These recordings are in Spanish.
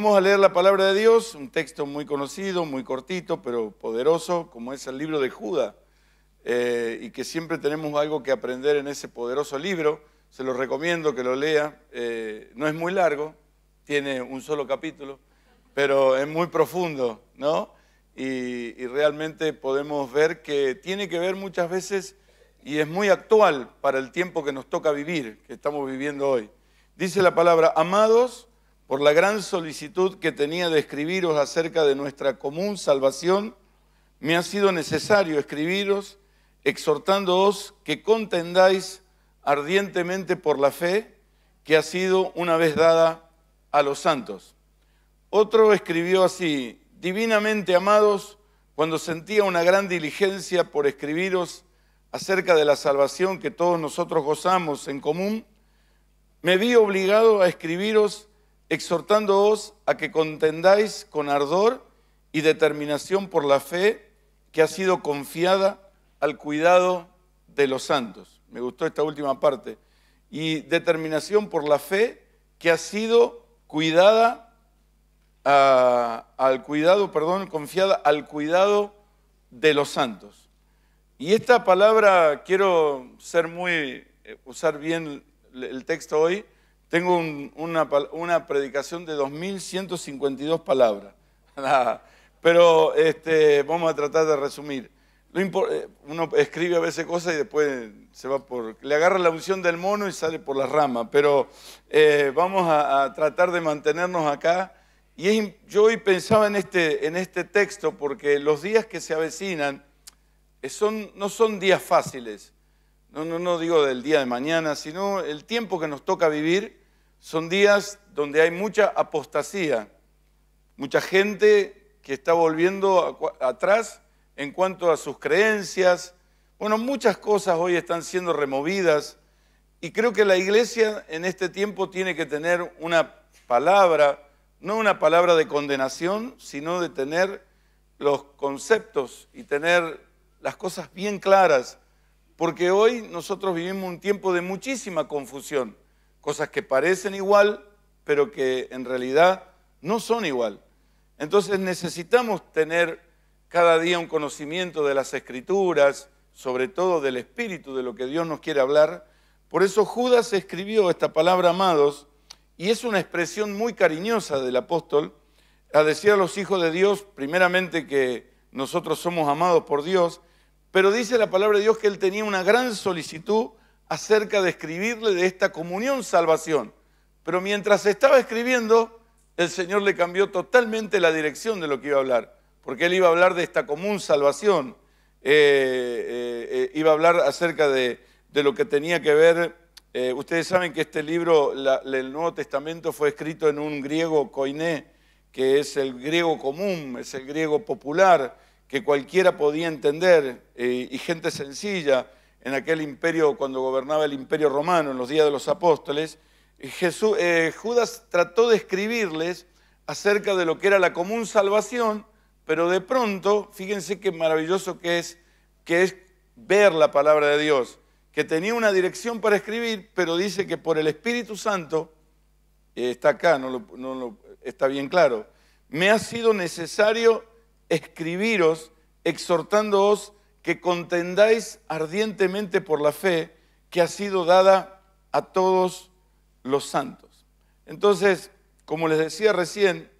Vamos a leer la palabra de Dios, un texto muy conocido, muy cortito, pero poderoso, como es el libro de Judas, eh, y que siempre tenemos algo que aprender en ese poderoso libro. Se lo recomiendo que lo lea. Eh, no es muy largo, tiene un solo capítulo, pero es muy profundo, ¿no? y, realmente podemos ver que tiene que ver muchas veces y es muy actual para el tiempo que nos toca vivir, que estamos viviendo hoy. Dice la palabra, amados, por la gran solicitud que tenía de escribiros acerca de nuestra común salvación, me ha sido necesario escribiros exhortándoos que contendáis ardientemente por la fe que ha sido una vez dada a los santos. Otro escribió así, divinamente amados, cuando sentía una gran diligencia por escribiros acerca de la salvación que todos nosotros gozamos en común, me vi obligado a escribiros exhortándoos a que contendáis con ardor y determinación por la fe que ha sido confiada al cuidado de los santos. Me gustó esta última parte. Y determinación por la fe que ha sido cuidada al cuidado, perdón, confiada al cuidado de los santos. Y esta palabra quiero ser muy eh, usar bien el texto hoy tengo una, predicación de 2.152 palabras, pero este, vamos a tratar de resumir. Eh, uno escribe a veces cosas y después se va por... Le agarra la unción del mono y sale por la rama, pero eh, vamos a, tratar de mantenernos acá. Y yo hoy pensaba en este, en este texto porque los días que se avecinan eh, son, no son días fáciles no, digo del día de mañana, sino el tiempo que nos toca vivir, son días donde hay mucha apostasía, mucha gente que está volviendo atrás en cuanto a sus creencias. Bueno, muchas cosas hoy están siendo removidas y creo que la iglesia en este tiempo tiene que tener una palabra, no una palabra de condenación, sino de tener los conceptos y tener las cosas bien claras porque hoy nosotros vivimos un tiempo de muchísima confusión, cosas que parecen igual, pero que en realidad no son igual. Entonces necesitamos tener cada día un conocimiento de las escrituras, sobre todo del espíritu, de lo que Dios nos quiere hablar. Por eso Judas escribió esta palabra amados, y es una expresión muy cariñosa del apóstol, a decir a los hijos de Dios, primeramente que nosotros somos amados por Dios, pero dice la palabra de Dios que él tenía una gran solicitud acerca de escribirle de esta comunión salvación. Pero mientras estaba escribiendo, el Señor le cambió totalmente la dirección de lo que iba a hablar, porque él iba a hablar de esta común salvación, eh, eh, eh, iba a hablar acerca de, lo que tenía que ver, ustedes saben que este libro, el Nuevo Testamento, fue escrito en un griego koiné, que es el griego común, es el griego popular, que cualquiera podía entender eh, y gente sencilla en aquel imperio, cuando gobernaba el imperio romano, en los días de los apóstoles, eh, eh, Judas trató de escribirles acerca de lo que era la común salvación, pero de pronto, fíjense qué maravilloso que es, que es ver la palabra de Dios, que tenía una dirección para escribir, pero dice que por el Espíritu Santo, está acá, no, está bien claro, me ha sido necesario escribiros exhortándoos que contendáis ardientemente por la fe que ha sido dada a todos los santos. Entonces, como les decía recién,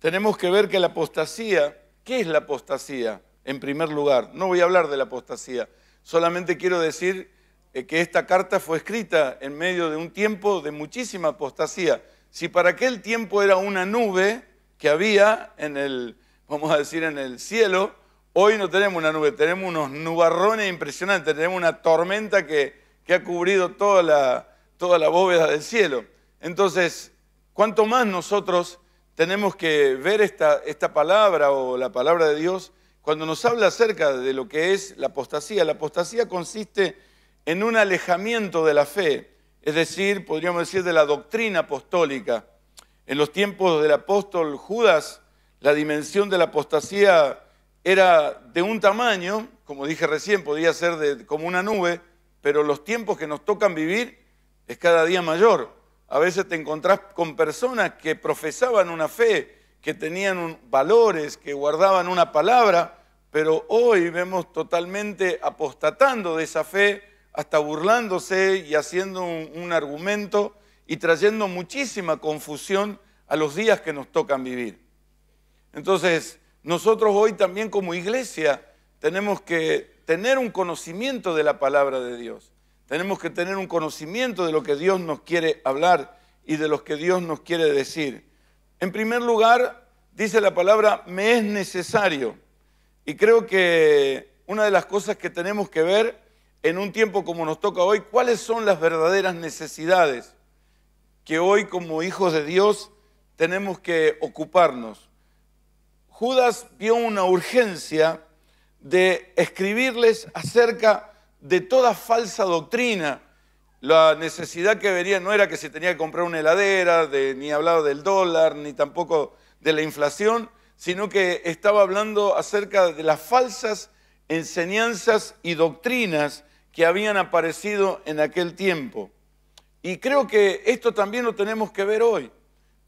tenemos que ver que la apostasía, ¿qué es la apostasía? En primer lugar, no voy a hablar de la apostasía, solamente quiero decir eh, que esta carta fue escrita en medio de un tiempo de muchísima apostasía. Si para aquel tiempo era una nube, que había en el, vamos a decir, en el cielo, hoy no tenemos una nube, tenemos unos nubarrones impresionantes, tenemos una tormenta que, que ha cubrido toda la, toda la bóveda del cielo. Entonces, cuanto más nosotros tenemos que ver esta, esta palabra o la palabra de Dios cuando nos habla acerca de lo que es la apostasía. La apostasía consiste en un alejamiento de la fe, es decir, podríamos decir de la doctrina apostólica. En los tiempos del apóstol Judas, la dimensión de la apostasía era de un tamaño, como dije recién, podía ser de, como una nube, pero los tiempos que nos tocan vivir es cada día mayor. A veces te encontrás con personas que profesaban una fe, que tenían valores, que guardaban una palabra, pero hoy vemos totalmente apostatando de esa fe, hasta burlándose y haciendo un argumento y trayendo muchísima confusión a los días que nos tocan vivir. Entonces, nosotros hoy también como iglesia tenemos que tener un conocimiento de la palabra de Dios. Tenemos que tener un conocimiento de lo que Dios nos quiere hablar y de lo que Dios nos quiere decir. En primer lugar, dice la palabra, me es necesario. Y creo que una de las cosas que tenemos que ver en un tiempo como nos toca hoy, cuáles son las verdaderas necesidades que hoy como hijos de Dios tenemos que ocuparnos. Judas vio una urgencia de escribirles acerca de toda falsa doctrina. La necesidad que venía no era que se tenía que comprar una heladera, de, ni hablaba del dólar, ni tampoco de la inflación, sino que estaba hablando acerca de las falsas enseñanzas y doctrinas que habían aparecido en aquel tiempo. Y creo que esto también lo tenemos que ver hoy,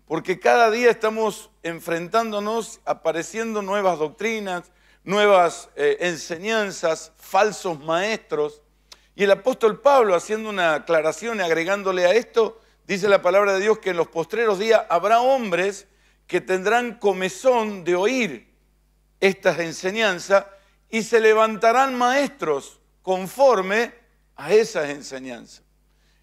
porque cada día estamos enfrentándonos, apareciendo nuevas doctrinas, nuevas eh, enseñanzas, falsos maestros. Y el apóstol Pablo, haciendo una aclaración y agregándole a esto, dice la palabra de Dios que en los postreros días habrá hombres que tendrán comezón de oír estas enseñanzas y se levantarán maestros conforme a esas enseñanzas.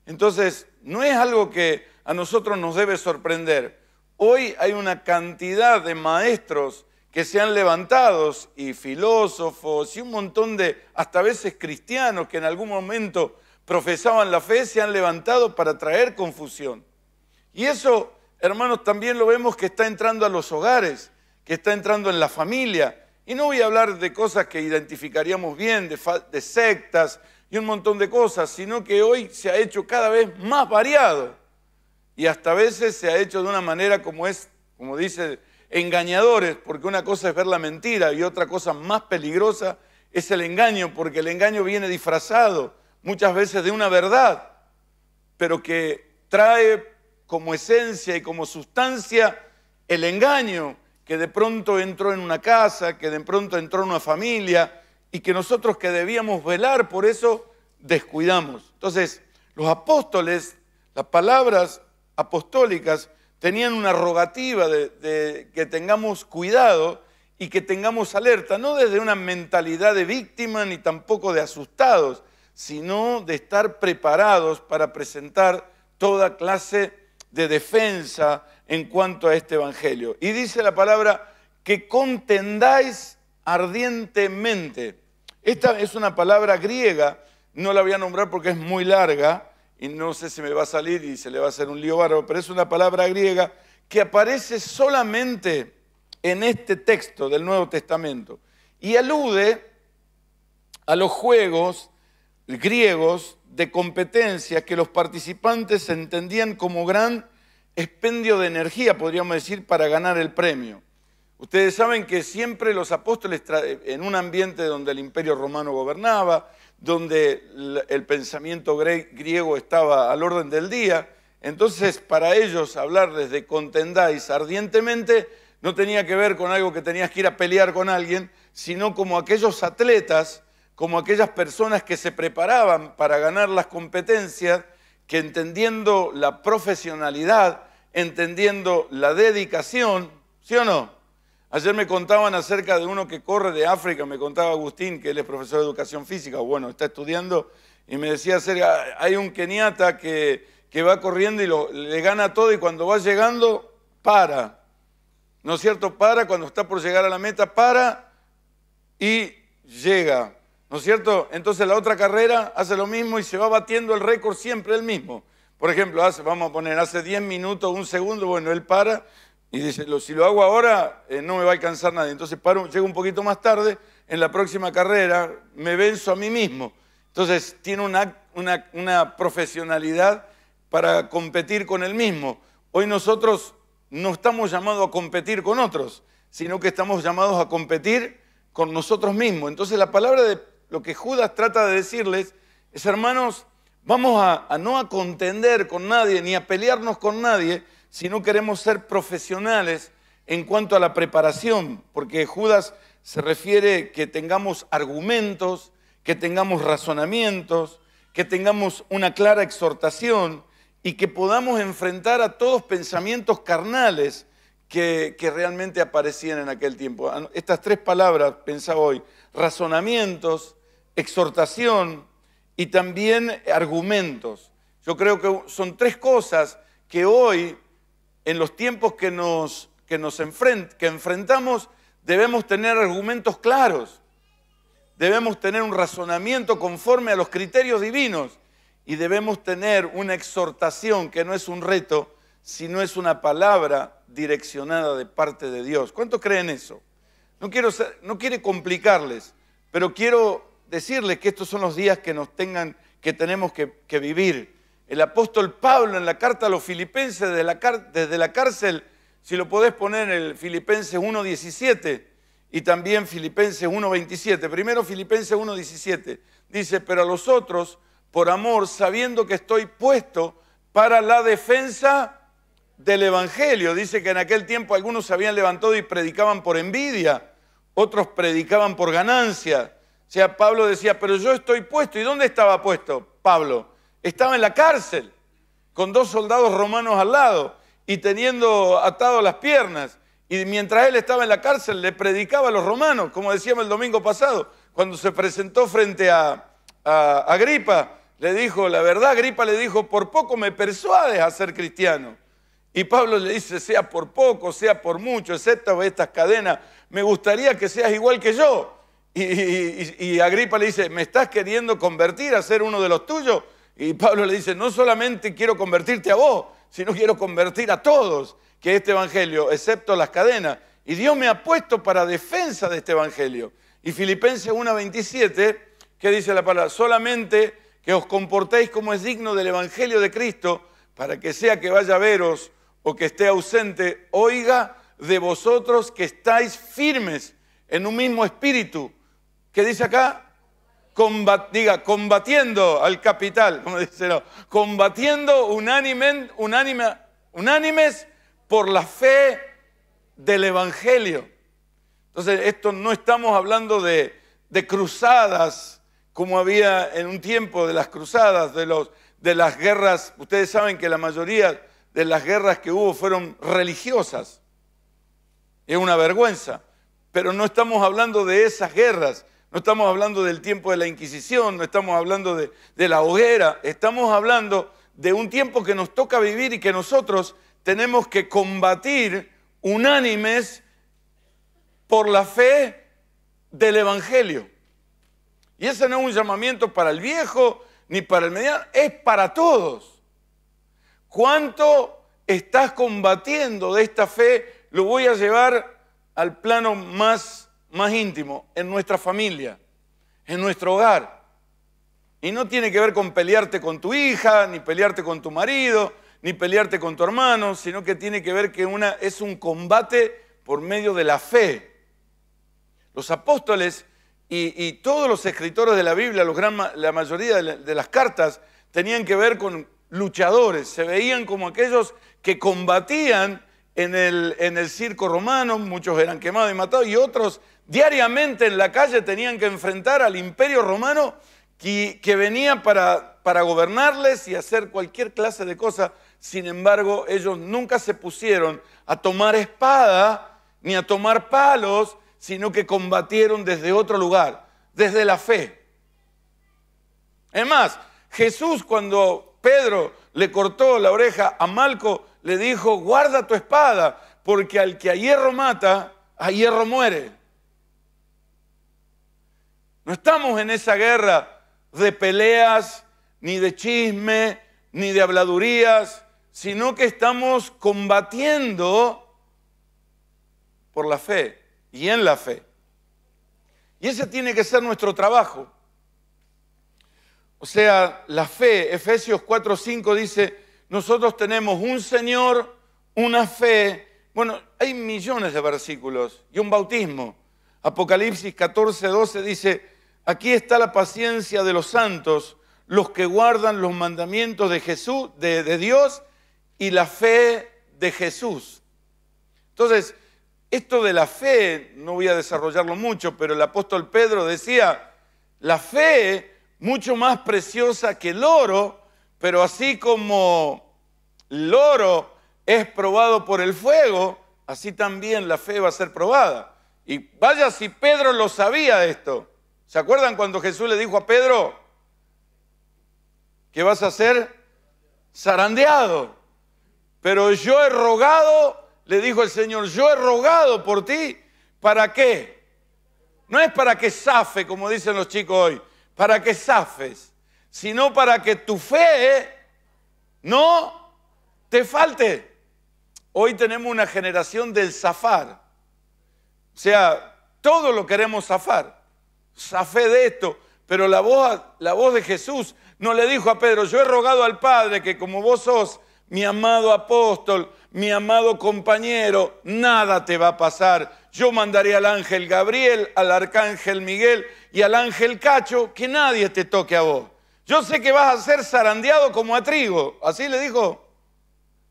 Entonces, no es algo que a nosotros nos debe sorprender. Hoy hay una cantidad de maestros que se han levantado y filósofos y un montón de, hasta veces cristianos que en algún momento profesaban la fe, se han levantado para traer confusión. Y eso, hermanos, también lo vemos que está entrando a los hogares, que está entrando en la familia. Y no voy a hablar de cosas que identificaríamos bien, de sectas, y un montón de cosas, sino que hoy se ha hecho cada vez más variado y hasta veces se ha hecho de una manera como es, como dice, engañadores, porque una cosa es ver la mentira y otra cosa más peligrosa es el engaño, porque el engaño viene disfrazado muchas veces de una verdad, pero que trae como esencia y como sustancia el engaño que de pronto entró en una casa, que de pronto entró en una familia, y que nosotros que debíamos velar por eso descuidamos. Entonces, los apóstoles, las palabras apostólicas, tenían una rogativa de, de, que tengamos cuidado y que tengamos alerta, no desde una mentalidad de víctima ni tampoco de asustados, sino de estar preparados para presentar toda clase de defensa en cuanto a este Evangelio. Y dice la palabra, que contendáis ardientemente. Esta es una palabra griega, no la voy a nombrar porque es muy larga y no sé si me va a salir y se le va a hacer un lío bárbaro, pero es una palabra griega que aparece solamente en este texto del Nuevo Testamento y alude a los juegos griegos de competencia que los participantes entendían como gran expendio de energía, podríamos decir, para ganar el premio. Ustedes saben que siempre los apóstoles, en un ambiente donde el imperio romano gobernaba, donde el pensamiento griego estaba al orden del día, entonces para ellos hablar desde contendáis ardientemente no tenía que ver con algo que tenías que ir a pelear con alguien, sino como aquellos atletas, como aquellas personas que se preparaban para ganar las competencias, que entendiendo la profesionalidad, entendiendo la dedicación, ¿sí o no? Ayer me contaban acerca de uno que corre de África, me contaba Agustín, que él es profesor de educación física, bueno, está estudiando, y me decía acerca, hay un keniata que, que va corriendo y le gana todo y cuando va llegando, para. ¿No es cierto? Para, cuando está por llegar a la meta, para y llega. ¿No es cierto? Entonces la otra carrera hace lo mismo y se va batiendo el récord siempre el mismo. Por ejemplo, vamos a poner, hace 10 minutos, un segundo, bueno, él para, y dice, si lo hago ahora, eh, no me va a alcanzar nadie. Entonces paro, llego un poquito más tarde, en la próxima carrera me venzo a mí mismo. Entonces tiene una, profesionalidad para competir con él mismo. Hoy nosotros no estamos llamados a competir con otros, sino que estamos llamados a competir con nosotros mismos. Entonces la palabra de lo que Judas trata de decirles es, hermanos, vamos a, no a contender con nadie, ni a pelearnos con nadie, si no queremos ser profesionales en cuanto a la preparación, porque Judas se refiere que tengamos argumentos, que tengamos razonamientos, que tengamos una clara exhortación y que podamos enfrentar a todos pensamientos carnales que, realmente aparecían en aquel tiempo. Ah, estas tres palabras, pensaba hoy, razonamientos, exhortación y también argumentos. Yo creo que son tres cosas que hoy en los tiempos que nos, que nos que enfrentamos, debemos tener argumentos claros, debemos tener un razonamiento conforme a los criterios divinos y debemos tener una exhortación que no es un reto, sino es una palabra direccionada de parte de Dios. ¿Cuántos creen eso? No quiero, no complicarles, pero quiero decirles que estos son los días que nos tengan, que tenemos que, que vivir el apóstol Pablo en la carta a los filipenses desde la, cárcel, si lo podés poner en el Filipenses 1.17 y también Filipenses 1.27. Primero Filipenses 1.17. Dice, pero a los otros, por amor, sabiendo que estoy puesto para la defensa del Evangelio. Dice que en aquel tiempo algunos se habían levantado y predicaban por envidia, otros predicaban por ganancia. O sea, Pablo decía, pero yo estoy puesto. ¿Y dónde estaba puesto Pablo? estaba en la cárcel con dos soldados romanos al lado y teniendo atado las piernas. Y mientras él estaba en la cárcel le predicaba a los romanos, como decíamos el domingo pasado, cuando se presentó frente a, a Agripa, le dijo, la verdad, Agripa le dijo, por poco me persuades a ser cristiano. Y Pablo le dice, sea por poco, sea por mucho, excepto estas cadenas, me gustaría que seas igual que yo. Y, y, y, Agripa le dice, ¿me estás queriendo convertir a ser uno de los tuyos? Y Pablo le dice, no solamente quiero convertirte a vos, sino quiero convertir a todos que este Evangelio, excepto las cadenas, y Dios me ha puesto para defensa de este Evangelio. Y Filipenses 1.27, que dice la palabra, solamente que os comportéis como es digno del Evangelio de Cristo, para que sea que vaya a veros o que esté ausente, oiga de vosotros que estáis firmes en un mismo espíritu. ¿Qué dice acá? diga, combatiendo al capital, como dice, no, combatiendo unánimes por la fe del Evangelio. Entonces, esto no estamos hablando de, cruzadas, como había en un tiempo de las cruzadas, de, los, de las guerras, ustedes saben que la mayoría de las guerras que hubo fueron religiosas. Es una vergüenza. Pero no estamos hablando de esas guerras, no estamos hablando del tiempo de la Inquisición, no estamos hablando de, la hoguera, estamos hablando de un tiempo que nos toca vivir y que nosotros tenemos que combatir unánimes por la fe del Evangelio. Y ese no es un llamamiento para el viejo ni para el mediano, es para todos. ¿Cuánto estás combatiendo de esta fe? Lo voy a llevar al plano más más íntimo, en nuestra familia, en nuestro hogar. Y no tiene que ver con pelearte con tu hija, ni pelearte con tu marido, ni pelearte con tu hermano, sino que tiene que ver que una, es un combate por medio de la fe. Los apóstoles y, todos los escritores de la Biblia, la mayoría de, las cartas, tenían que ver con luchadores, se veían como aquellos que combatían en el circo romano, muchos eran quemados y matados y otros Diariamente en la calle tenían que enfrentar al imperio romano que, venía para, para gobernarles y hacer cualquier clase de cosa. Sin embargo, ellos nunca se pusieron a tomar espada ni a tomar palos, sino que combatieron desde otro lugar, desde la fe. Es más, Jesús cuando Pedro le cortó la oreja a Malco, le dijo, guarda tu espada, porque al que a hierro mata, a hierro muere. No estamos en esa guerra de peleas, ni de chisme, ni de habladurías, sino que estamos combatiendo por la fe y en la fe. Y ese tiene que ser nuestro trabajo. O sea, la fe, Efesios 5 dice, nosotros tenemos un Señor, una fe, bueno, hay millones de versículos y un bautismo. Apocalipsis 12 dice, Aquí está la paciencia de los santos, los que guardan los mandamientos de Jesús, de, Dios y la fe de Jesús. Entonces, esto de la fe, no voy a desarrollarlo mucho, pero el apóstol Pedro decía, la fe mucho más preciosa que el oro, pero así como el oro es probado por el fuego, así también la fe va a ser probada. Y vaya si Pedro lo sabía esto. ¿Se acuerdan cuando Jesús le dijo a Pedro que vas a ser zarandeado? Pero yo he rogado, le dijo el Señor, yo he rogado por ti. ¿Para qué? No es para que zafe, como dicen los chicos hoy, para que zafes, sino para que tu fe no te falte. Hoy tenemos una generación del zafar. O sea, todo lo queremos zafar zafé de esto, pero la voz, la voz de Jesús no le dijo a Pedro, yo he rogado al Padre que como vos sos mi amado apóstol, mi amado compañero, nada te va a pasar. Yo mandaré al ángel Gabriel, al arcángel Miguel y al ángel Cacho, que nadie te toque a vos. Yo sé que vas a ser zarandeado como a trigo, así le dijo.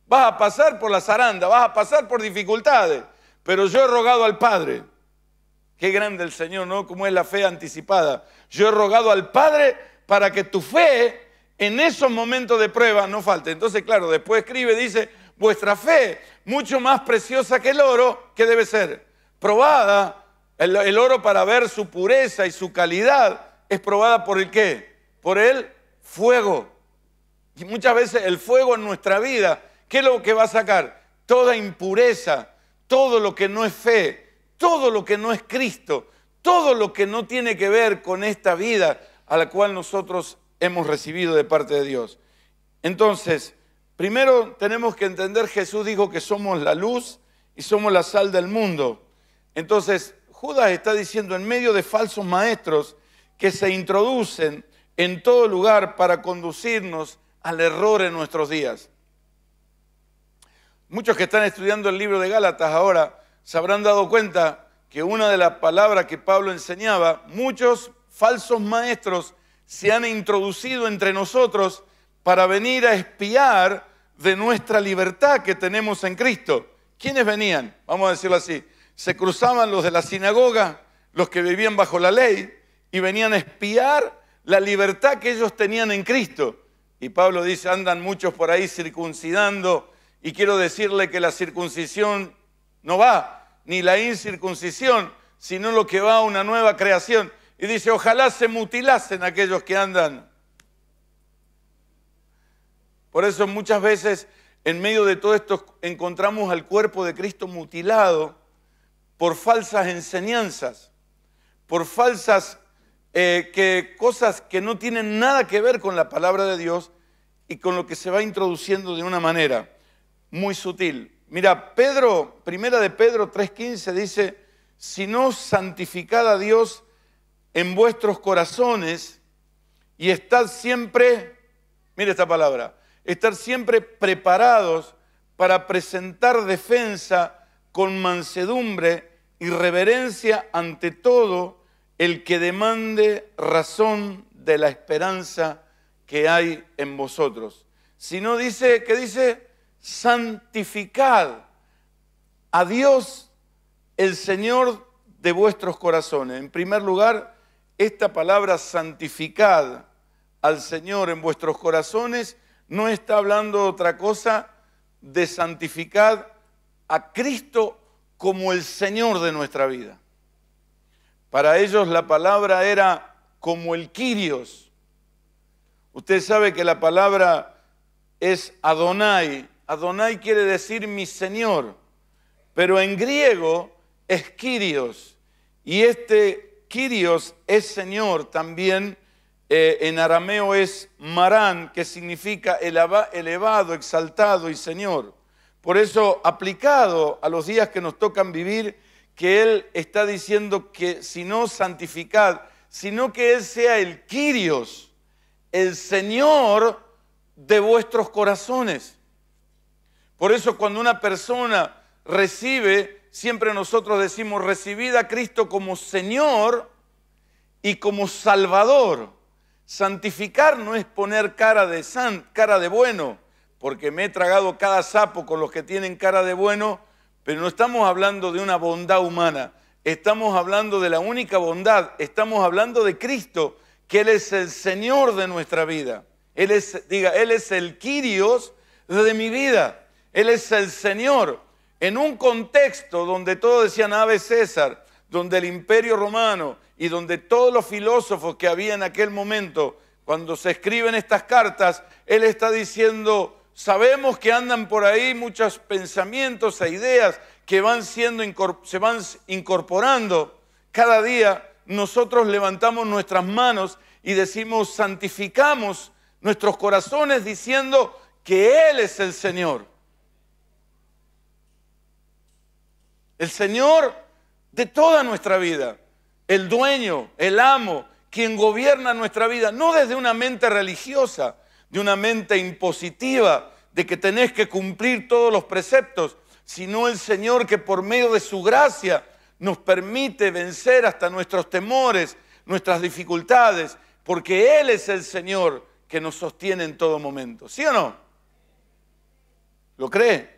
Vas a pasar por la zaranda, vas a pasar por dificultades, pero yo he rogado al Padre Qué grande el Señor, ¿no? Como es la fe anticipada. Yo he rogado al Padre para que tu fe en esos momentos de prueba no falte. Entonces, claro, después escribe, dice, vuestra fe, mucho más preciosa que el oro, que debe ser probada, el, el, oro para ver su pureza y su calidad, es probada por el qué? Por el fuego. Y muchas veces el fuego en nuestra vida, ¿qué es lo que va a sacar? Toda impureza, todo lo que no es fe, todo lo que no es Cristo, todo lo que no tiene que ver con esta vida a la cual nosotros hemos recibido de parte de Dios. Entonces, primero tenemos que entender, Jesús dijo que somos la luz y somos la sal del mundo. Entonces, Judas está diciendo en medio de falsos maestros que se introducen en todo lugar para conducirnos al error en nuestros días. Muchos que están estudiando el libro de Gálatas ahora se habrán dado cuenta que una de las palabras que Pablo enseñaba, muchos falsos maestros se han introducido entre nosotros para venir a espiar de nuestra libertad que tenemos en Cristo. ¿Quiénes venían? Vamos a decirlo así. Se cruzaban los de la sinagoga, los que vivían bajo la ley, y venían a espiar la libertad que ellos tenían en Cristo. Y Pablo dice, andan muchos por ahí circuncidando, y quiero decirle que la circuncisión no va, ni la incircuncisión, sino lo que va a una nueva creación. Y dice, ojalá se mutilasen aquellos que andan. Por eso muchas veces en medio de todo esto encontramos al cuerpo de Cristo mutilado por falsas enseñanzas, por falsas eh, cosas que no tienen nada que ver con la palabra de Dios y con lo que se va introduciendo de una manera muy sutil. Mira, Pedro, primera de Pedro 3.15 dice, si no santificad a Dios en vuestros corazones y estad siempre, mire esta palabra, estar siempre preparados para presentar defensa con mansedumbre y reverencia ante todo el que demande razón de la esperanza que hay en vosotros. Si no dice, ¿qué dice? santificad a Dios el Señor de vuestros corazones. En primer lugar, esta palabra santificad al Señor en vuestros corazones no está hablando de otra cosa de santificad a Cristo como el Señor de nuestra vida. Para ellos la palabra era como el Kyrios. Usted sabe que la palabra es Adonai, Adonai quiere decir mi Señor, pero en griego es Kyrios. Y este Kyrios es Señor también. Eh, en arameo es Marán, que significa elevado, exaltado y Señor. Por eso, aplicado a los días que nos tocan vivir, que Él está diciendo que si no santificad, sino que Él sea el Kyrios, el Señor de vuestros corazones. Por eso cuando una persona recibe, siempre nosotros decimos, recibida a Cristo como Señor y como Salvador. Santificar no es poner cara de, san, cara de bueno, porque me he tragado cada sapo con los que tienen cara de bueno, pero no estamos hablando de una bondad humana, estamos hablando de la única bondad, estamos hablando de Cristo, que Él es el Señor de nuestra vida. Él es, diga, Él es el Kyrios de mi vida. Él es el Señor. En un contexto donde todos decían Ave César, donde el imperio romano y donde todos los filósofos que había en aquel momento, cuando se escriben estas cartas, Él está diciendo, sabemos que andan por ahí muchos pensamientos e ideas que van siendo, se van incorporando. Cada día nosotros levantamos nuestras manos y decimos, santificamos nuestros corazones diciendo que Él es el Señor. el Señor de toda nuestra vida, el dueño, el amo, quien gobierna nuestra vida, no desde una mente religiosa, de una mente impositiva, de que tenés que cumplir todos los preceptos, sino el Señor que por medio de su gracia nos permite vencer hasta nuestros temores, nuestras dificultades, porque Él es el Señor que nos sostiene en todo momento. ¿Sí o no? ¿Lo cree?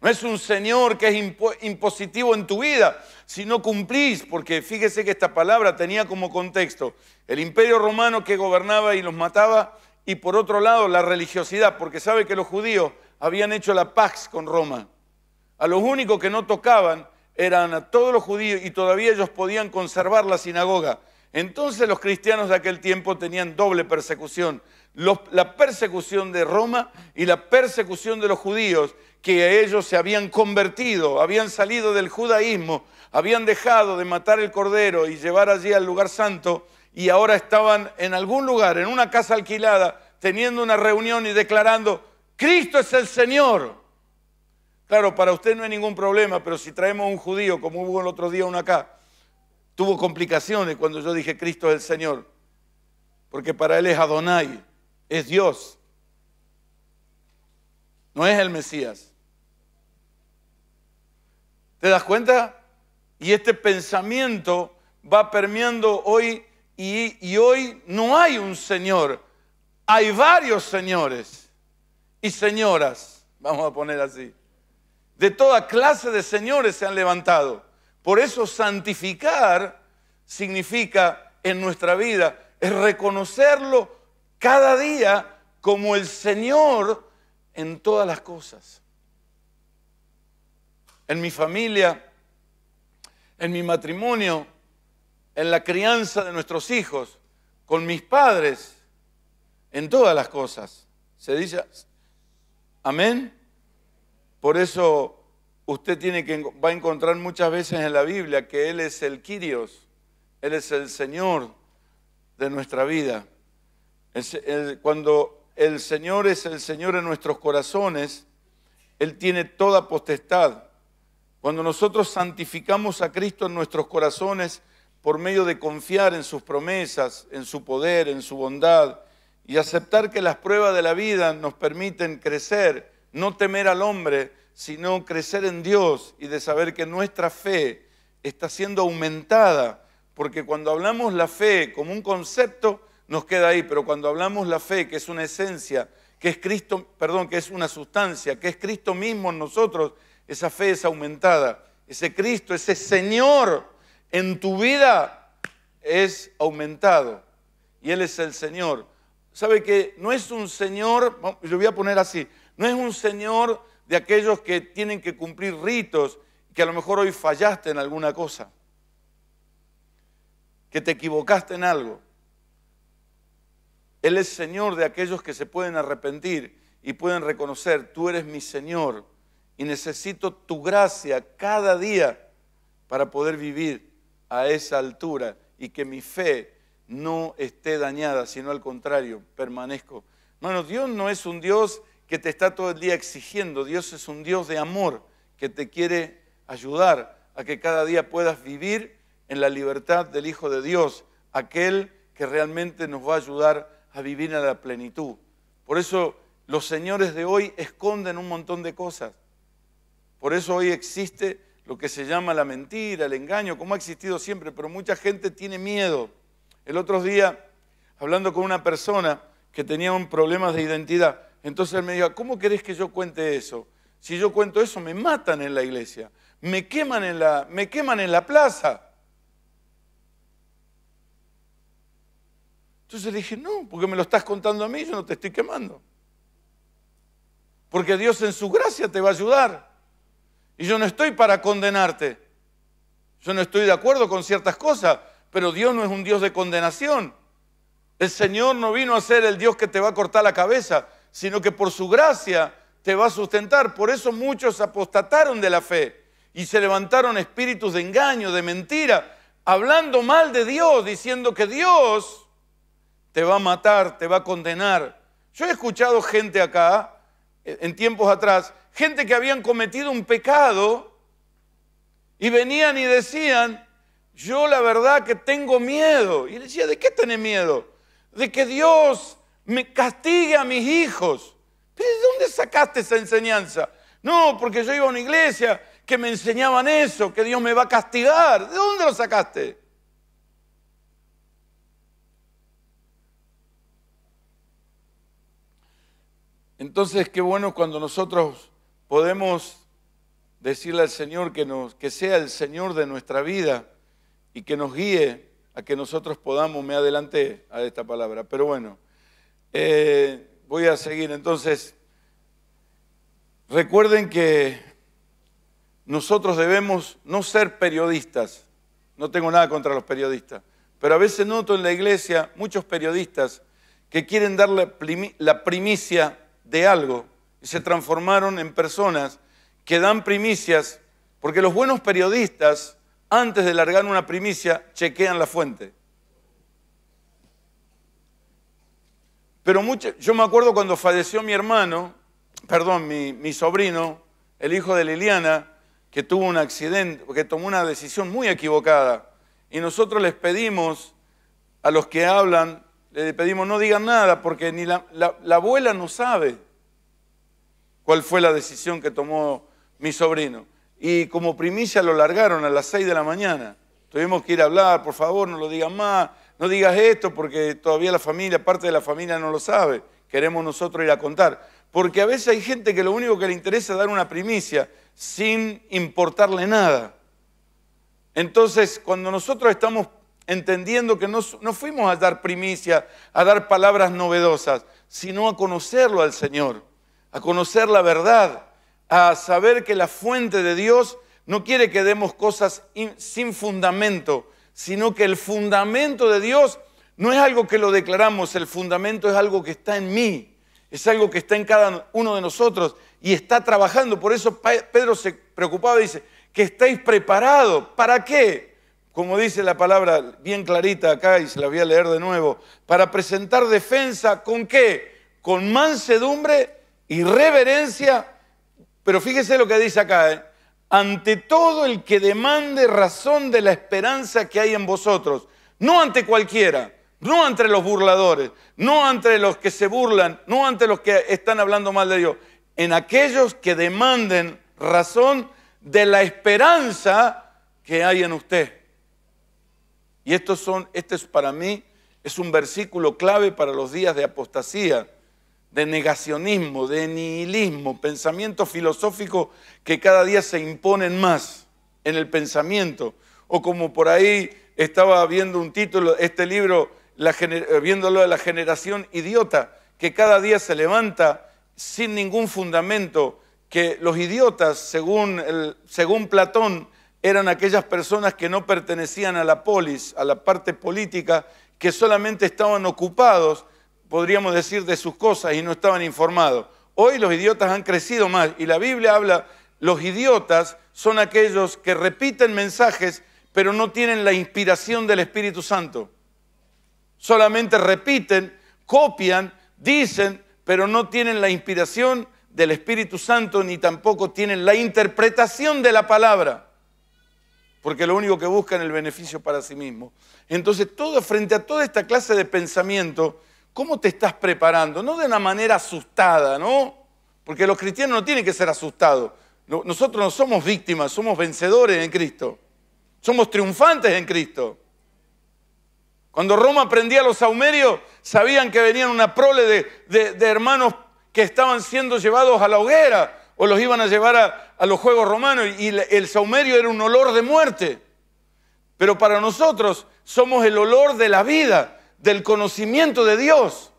No es un Señor que es impositivo en tu vida, si no cumplís, porque fíjese que esta palabra tenía como contexto el imperio romano que gobernaba y los mataba, y por otro lado la religiosidad, porque sabe que los judíos habían hecho la pax con Roma. A los únicos que no tocaban eran a todos los judíos y todavía ellos podían conservar la sinagoga. Entonces los cristianos de aquel tiempo tenían doble persecución la persecución de Roma y la persecución de los judíos, que ellos se habían convertido, habían salido del judaísmo, habían dejado de matar el cordero y llevar allí al lugar santo, y ahora estaban en algún lugar, en una casa alquilada, teniendo una reunión y declarando, Cristo es el Señor. Claro, para usted no hay ningún problema, pero si traemos a un judío, como hubo el otro día uno acá, tuvo complicaciones cuando yo dije Cristo es el Señor, porque para él es Adonai, es Dios, no es el Mesías. ¿Te das cuenta? Y este pensamiento va permeando hoy y, hoy no hay un Señor, hay varios señores y señoras, vamos a poner así. De toda clase de señores se han levantado. Por eso santificar significa en nuestra vida es reconocerlo cada día como el Señor en todas las cosas. En mi familia, en mi matrimonio, en la crianza de nuestros hijos, con mis padres, en todas las cosas. Se dice, amén. Por eso usted tiene que, va a encontrar muchas veces en la Biblia que Él es el Kyrios, Él es el Señor de nuestra vida cuando el Señor es el Señor en nuestros corazones, Él tiene toda potestad. Cuando nosotros santificamos a Cristo en nuestros corazones por medio de confiar en sus promesas, en su poder, en su bondad, y aceptar que las pruebas de la vida nos permiten crecer, no temer al hombre, sino crecer en Dios y de saber que nuestra fe está siendo aumentada, porque cuando hablamos la fe como un concepto, nos queda ahí, pero cuando hablamos la fe, que es una esencia, que es Cristo, perdón, que es una sustancia, que es Cristo mismo en nosotros, esa fe es aumentada. Ese Cristo, ese Señor en tu vida es aumentado. Y Él es el Señor. ¿Sabe que no es un Señor, yo voy a poner así, no es un Señor de aquellos que tienen que cumplir ritos, que a lo mejor hoy fallaste en alguna cosa, que te equivocaste en algo. Él es Señor de aquellos que se pueden arrepentir y pueden reconocer, tú eres mi Señor y necesito tu gracia cada día para poder vivir a esa altura y que mi fe no esté dañada, sino al contrario, permanezco. Hermano, Dios no es un Dios que te está todo el día exigiendo, Dios es un Dios de amor que te quiere ayudar a que cada día puedas vivir en la libertad del Hijo de Dios, aquel que realmente nos va a ayudar a vivir a la plenitud. Por eso los señores de hoy esconden un montón de cosas. Por eso hoy existe lo que se llama la mentira, el engaño, como ha existido siempre, pero mucha gente tiene miedo. El otro día, hablando con una persona que tenía un problema de identidad, entonces él me dijo, ¿cómo querés que yo cuente eso? Si yo cuento eso, me matan en la iglesia, me queman en la, me queman en la plaza. Entonces le dije, no, porque me lo estás contando a mí, yo no te estoy quemando. Porque Dios en su gracia te va a ayudar. Y yo no estoy para condenarte. Yo no estoy de acuerdo con ciertas cosas, pero Dios no es un Dios de condenación. El Señor no vino a ser el Dios que te va a cortar la cabeza, sino que por su gracia te va a sustentar. Por eso muchos apostataron de la fe y se levantaron espíritus de engaño, de mentira, hablando mal de Dios, diciendo que Dios te va a matar, te va a condenar. Yo he escuchado gente acá, eh, en tiempos atrás, gente que habían cometido un pecado y venían y decían, yo la verdad que tengo miedo. Y decía, ¿de qué tenés miedo? De que Dios me castigue a mis hijos. ¿Pero de dónde sacaste esa enseñanza? No, porque yo iba a una iglesia que me enseñaban eso, que Dios me va a castigar. ¿De dónde lo sacaste? Entonces, qué bueno cuando nosotros podemos decirle al Señor que, sea el Señor de nuestra vida y que nos guíe a que nosotros podamos, me adelanté a esta palabra, pero bueno, eh, voy a seguir. Entonces, recuerden que nosotros debemos no ser periodistas, no tengo nada contra los periodistas, pero a veces noto en la iglesia muchos periodistas que quieren dar la primicia de algo y se transformaron en personas que dan primicias, porque los buenos periodistas, antes de largar una primicia, chequean la fuente. Pero mucho, yo me acuerdo cuando falleció mi hermano, perdón, mi, mi sobrino, el hijo de Liliana, que tuvo un accidente, que tomó una decisión muy equivocada. Y nosotros les pedimos a los que hablan le pedimos no digan nada porque ni la, abuela no sabe cuál fue la decisión que tomó mi sobrino. Y como primicia lo largaron a las 6 de la mañana. Tuvimos que ir a hablar, por favor, no lo digan más, no digas esto porque todavía la familia, parte de la familia no lo sabe. Queremos nosotros ir a contar. Porque a veces hay gente que lo único que le interesa es dar una primicia sin importarle nada. Entonces, cuando nosotros estamos entendiendo que no, fuimos a dar primicia, a dar palabras novedosas, sino a conocerlo al Señor, a conocer la verdad, a saber que la fuente de Dios no quiere que demos cosas sin fundamento, sino que el fundamento de Dios no es algo que lo declaramos, el fundamento es algo que está en mí, es algo que está en cada uno de nosotros y está trabajando. Por eso Pedro se preocupaba y dice, que estáis preparados. ¿Para qué? como dice la palabra bien clarita acá, y se la voy a leer de nuevo, para presentar defensa con qué? Con mansedumbre y reverencia, pero fíjese lo que dice acá, ¿eh? ante todo el que demande razón de la esperanza que hay en vosotros, no ante cualquiera, no ante los burladores, no ante los que se burlan, no ante los que están hablando mal de Dios, en aquellos que demanden razón de la esperanza que hay en usted. Y estos son, este es para mí, es un versículo clave para los días de apostasía, de negacionismo, de nihilismo, pensamiento filosófico que cada día se imponen más en el pensamiento. O como por ahí estaba viendo un título, este libro, eh, viéndolo de la generación idiota, que cada día se levanta sin ningún fundamento, que los idiotas, según Platón, eran aquellas personas que no pertenecían a la polis, a la parte política, que solamente estaban ocupados, podríamos decir, de sus cosas y no estaban informados. Hoy los idiotas han crecido más y la Biblia habla, los idiotas son aquellos que repiten mensajes pero no tienen la inspiración del Espíritu Santo. Solamente repiten, copian, dicen, pero no tienen la inspiración del Espíritu Santo ni tampoco tienen la interpretación de la palabra porque lo único que buscan es el beneficio para sí mismo. Entonces, todo, frente a toda esta clase de pensamiento, ¿cómo te estás preparando? No de una manera asustada, ¿no? Porque los cristianos no tienen que ser asustados. Nosotros no somos víctimas, somos vencedores en Cristo. Somos triunfantes en Cristo. Cuando Roma prendía a los saumerios, sabían que venían una prole de hermanos que estaban siendo llevados a la hoguera o los iban a llevar a, los Juegos Romanos y el saumerio era un olor de muerte. Pero para nosotros somos el olor de la vida, del conocimiento de Dios.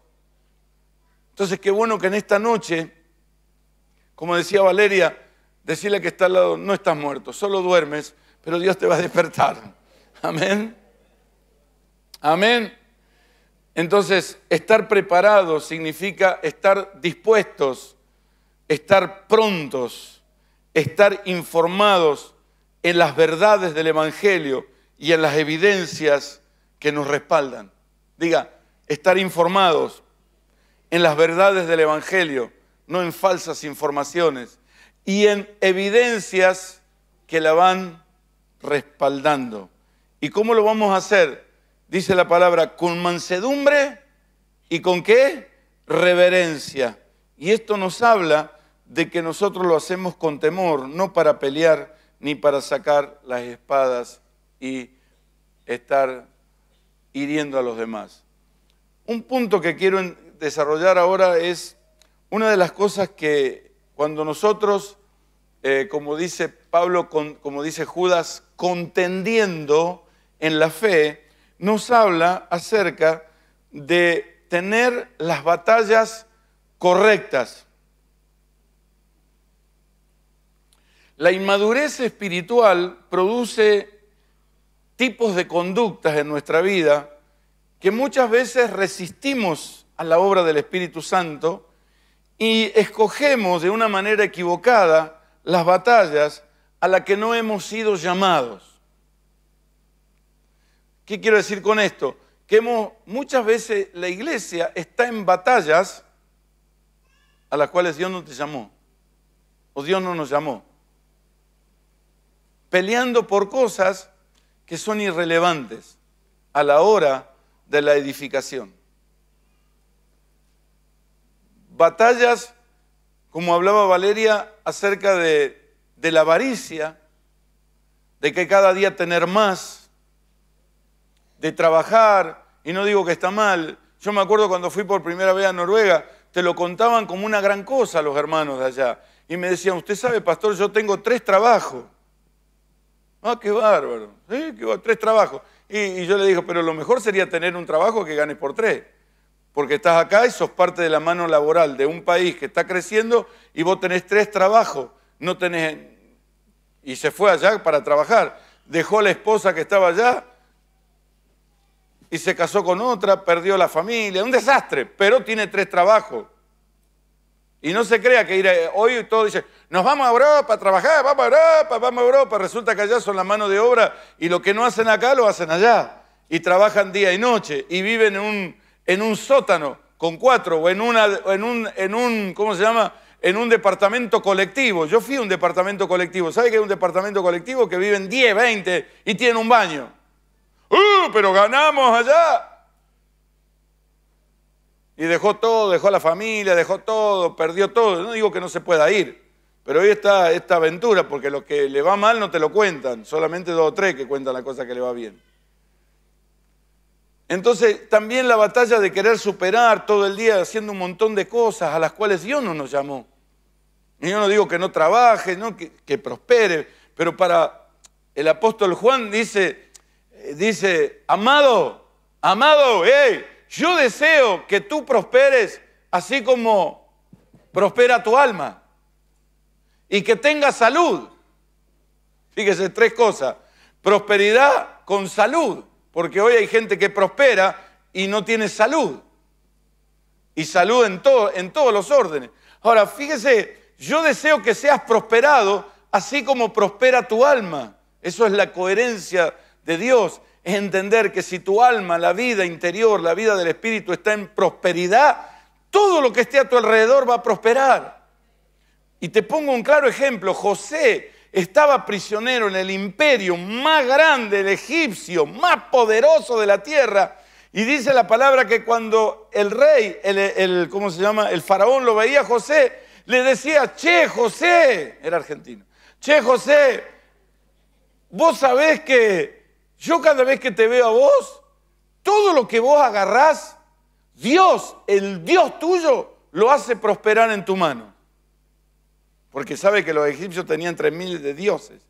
Entonces qué bueno que en esta noche, como decía Valeria, decirle que está al lado, no estás muerto, solo duermes, pero Dios te va a despertar. Amén. Amén. Entonces, estar preparados significa estar dispuestos estar prontos, estar informados en las verdades del Evangelio y en las evidencias que nos respaldan. Diga, estar informados en las verdades del Evangelio, no en falsas informaciones, y en evidencias que la van respaldando. ¿Y cómo lo vamos a hacer? Dice la palabra, con mansedumbre y con qué? Reverencia. Y esto nos habla de que nosotros lo hacemos con temor, no para pelear ni para sacar las espadas y estar hiriendo a los demás. Un punto que quiero desarrollar ahora es una de las cosas que cuando nosotros, eh, como dice Pablo, como dice Judas, contendiendo en la fe, nos habla acerca de tener las batallas correctas. La inmadurez espiritual produce tipos de conductas en nuestra vida que muchas veces resistimos a la obra del Espíritu Santo y escogemos de una manera equivocada las batallas a las que no hemos sido llamados. ¿Qué quiero decir con esto? Que muchas veces la iglesia está en batallas a las cuales Dios no te llamó o Dios no nos llamó peleando por cosas que son irrelevantes a la hora de la edificación. Batallas, como hablaba Valeria, acerca de, la avaricia, de que cada día tener más, de trabajar, y no digo que está mal, yo me acuerdo cuando fui por primera vez a Noruega, te lo contaban como una gran cosa los hermanos de allá, y me decían, usted sabe, pastor, yo tengo tres trabajos. Ah, qué bárbaro. Tres trabajos. Y, yo le digo, pero lo mejor sería tener un trabajo que ganes por tres. Porque estás acá y sos parte de la mano laboral de un país que está creciendo y vos tenés tres trabajos. No tenés. Y se fue allá para trabajar. Dejó a la esposa que estaba allá y se casó con otra, perdió la familia. Un desastre, pero tiene tres trabajos. Y no se crea que ir eh, hoy todo dice, nos vamos a Europa a trabajar, vamos a Europa, vamos a Europa. Resulta que allá son las mano de obra y lo que no hacen acá lo hacen allá. Y trabajan día y noche y viven en un, en un sótano con cuatro o en, una, en, un, en un, ¿cómo se llama? En un departamento colectivo. Yo fui a un departamento colectivo. ¿Sabe qué es un departamento colectivo? Que viven 10, 20 y tienen un baño. ¡Uh! Pero ganamos allá y dejó todo, dejó la familia, dejó todo, perdió todo. No digo que no se pueda ir, pero hoy está esta aventura, porque lo que le va mal no te lo cuentan, solamente dos o tres que cuentan la cosa que le va bien. Entonces, también la batalla de querer superar todo el día haciendo un montón de cosas a las cuales Dios no nos llamó. Y yo no digo que no trabaje, no, que, prospere, pero para el apóstol Juan dice, eh, dice, amado, amado, ¡eh!, yo deseo que tú prosperes así como prospera tu alma y que tengas salud. Fíjese, tres cosas. Prosperidad con salud, porque hoy hay gente que prospera y no tiene salud. Y salud en, en todos los órdenes. Ahora, fíjese, yo deseo que seas prosperado así como prospera tu alma. Eso es la coherencia de Dios es entender que si tu alma, la vida interior, la vida del espíritu está en prosperidad, todo lo que esté a tu alrededor va a prosperar. Y te pongo un claro ejemplo, José estaba prisionero en el imperio más grande, el egipcio, más poderoso de la tierra, y dice la palabra que cuando el rey, el, ¿cómo se llama? El faraón lo veía a José, le decía, che José, era argentino, che José, vos sabés que yo cada vez que te veo a vos, todo lo que vos agarrás, Dios, el Dios tuyo, lo hace prosperar en tu mano. Porque sabe que los egipcios tenían tres miles de dioses.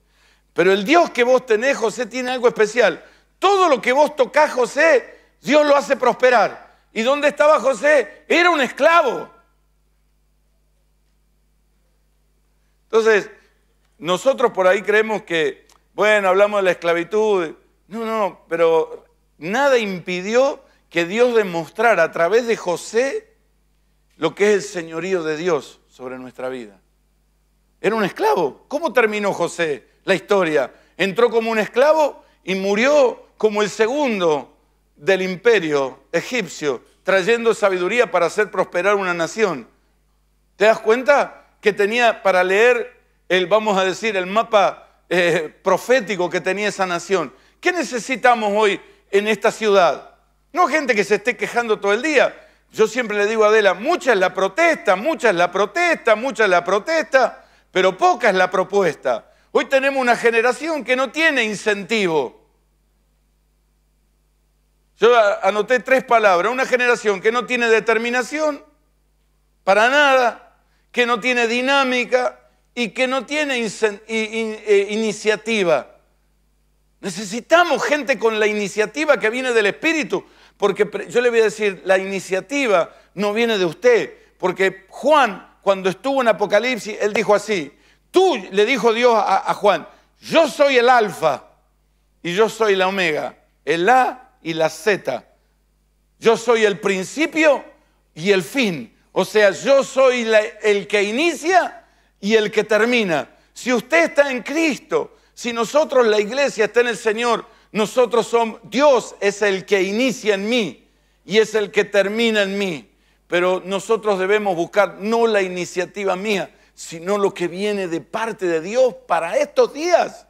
Pero el Dios que vos tenés, José, tiene algo especial. Todo lo que vos tocás, José, Dios lo hace prosperar. ¿Y dónde estaba José? Era un esclavo. Entonces, nosotros por ahí creemos que, bueno, hablamos de la esclavitud, no, no, pero nada impidió que Dios demostrara a través de José lo que es el señorío de Dios sobre nuestra vida. Era un esclavo. ¿Cómo terminó José la historia? Entró como un esclavo y murió como el segundo del imperio egipcio, trayendo sabiduría para hacer prosperar una nación. ¿Te das cuenta que tenía para leer el, vamos a decir, el mapa eh, profético que tenía esa nación? ¿Qué necesitamos hoy en esta ciudad? No gente que se esté quejando todo el día. Yo siempre le digo a Adela, mucha es la protesta, mucha es la protesta, mucha es la protesta, pero poca es la propuesta. Hoy tenemos una generación que no tiene incentivo. Yo anoté tres palabras. Una generación que no tiene determinación, para nada, que no tiene dinámica y que no tiene eh, iniciativa. Necesitamos gente con la iniciativa que viene del Espíritu, porque yo le voy a decir, la iniciativa no viene de usted, porque Juan, cuando estuvo en Apocalipsis, él dijo así, tú le dijo Dios a, Juan, yo soy el alfa y yo soy la omega, el A y la Z. Yo soy el principio y el fin. O sea, yo soy el que inicia y el que termina. Si usted está en Cristo, si nosotros, la iglesia, está en el Señor, nosotros somos, Dios es el que inicia en mí y es el que termina en mí. Pero nosotros debemos buscar no la iniciativa mía, sino lo que viene de parte de Dios para estos días.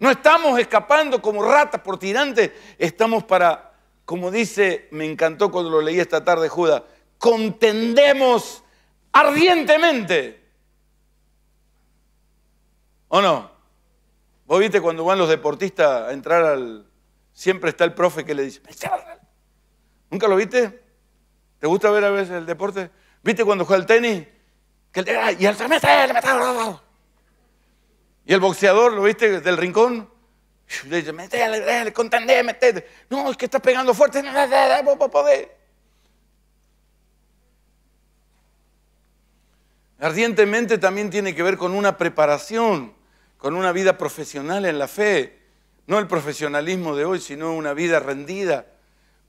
No estamos escapando como ratas por tirantes, estamos para, como dice, me encantó cuando lo leí esta tarde, Judas, contendemos ardientemente. ¿O no? Vos viste cuando van los deportistas a entrar al... Siempre está el profe que le dice, ¿nunca lo viste? ¿Te gusta ver a veces el deporte? ¿Viste cuando juega el tenis? y el boxeador, ¿lo viste del rincón? Le dice, metele, contendé, metete. No, es que estás pegando fuerte, Ardientemente también tiene que ver con una preparación con una vida profesional en la fe, no el profesionalismo de hoy, sino una vida rendida,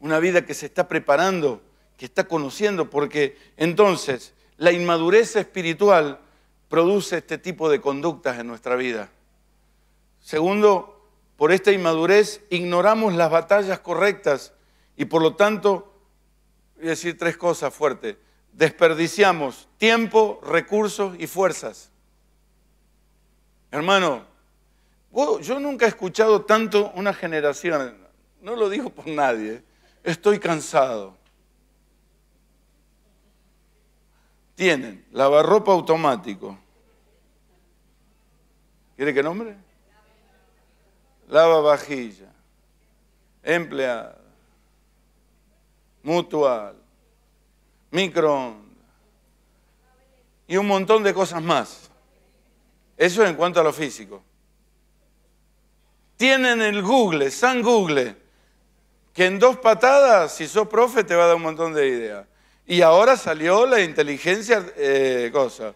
una vida que se está preparando, que está conociendo, porque entonces la inmadurez espiritual produce este tipo de conductas en nuestra vida. Segundo, por esta inmadurez ignoramos las batallas correctas y por lo tanto, voy a decir tres cosas fuertes, desperdiciamos tiempo, recursos y fuerzas. Hermano, yo nunca he escuchado tanto una generación, no lo digo por nadie, estoy cansado. Tienen lavarropa automático. ¿Quiere qué nombre? Lava vajilla, empleada, mutual, microondas y un montón de cosas más. Eso en cuanto a lo físico. Tienen el Google, San Google, que en dos patadas, si sos profe, te va a dar un montón de ideas. Y ahora salió la inteligencia eh, cosa,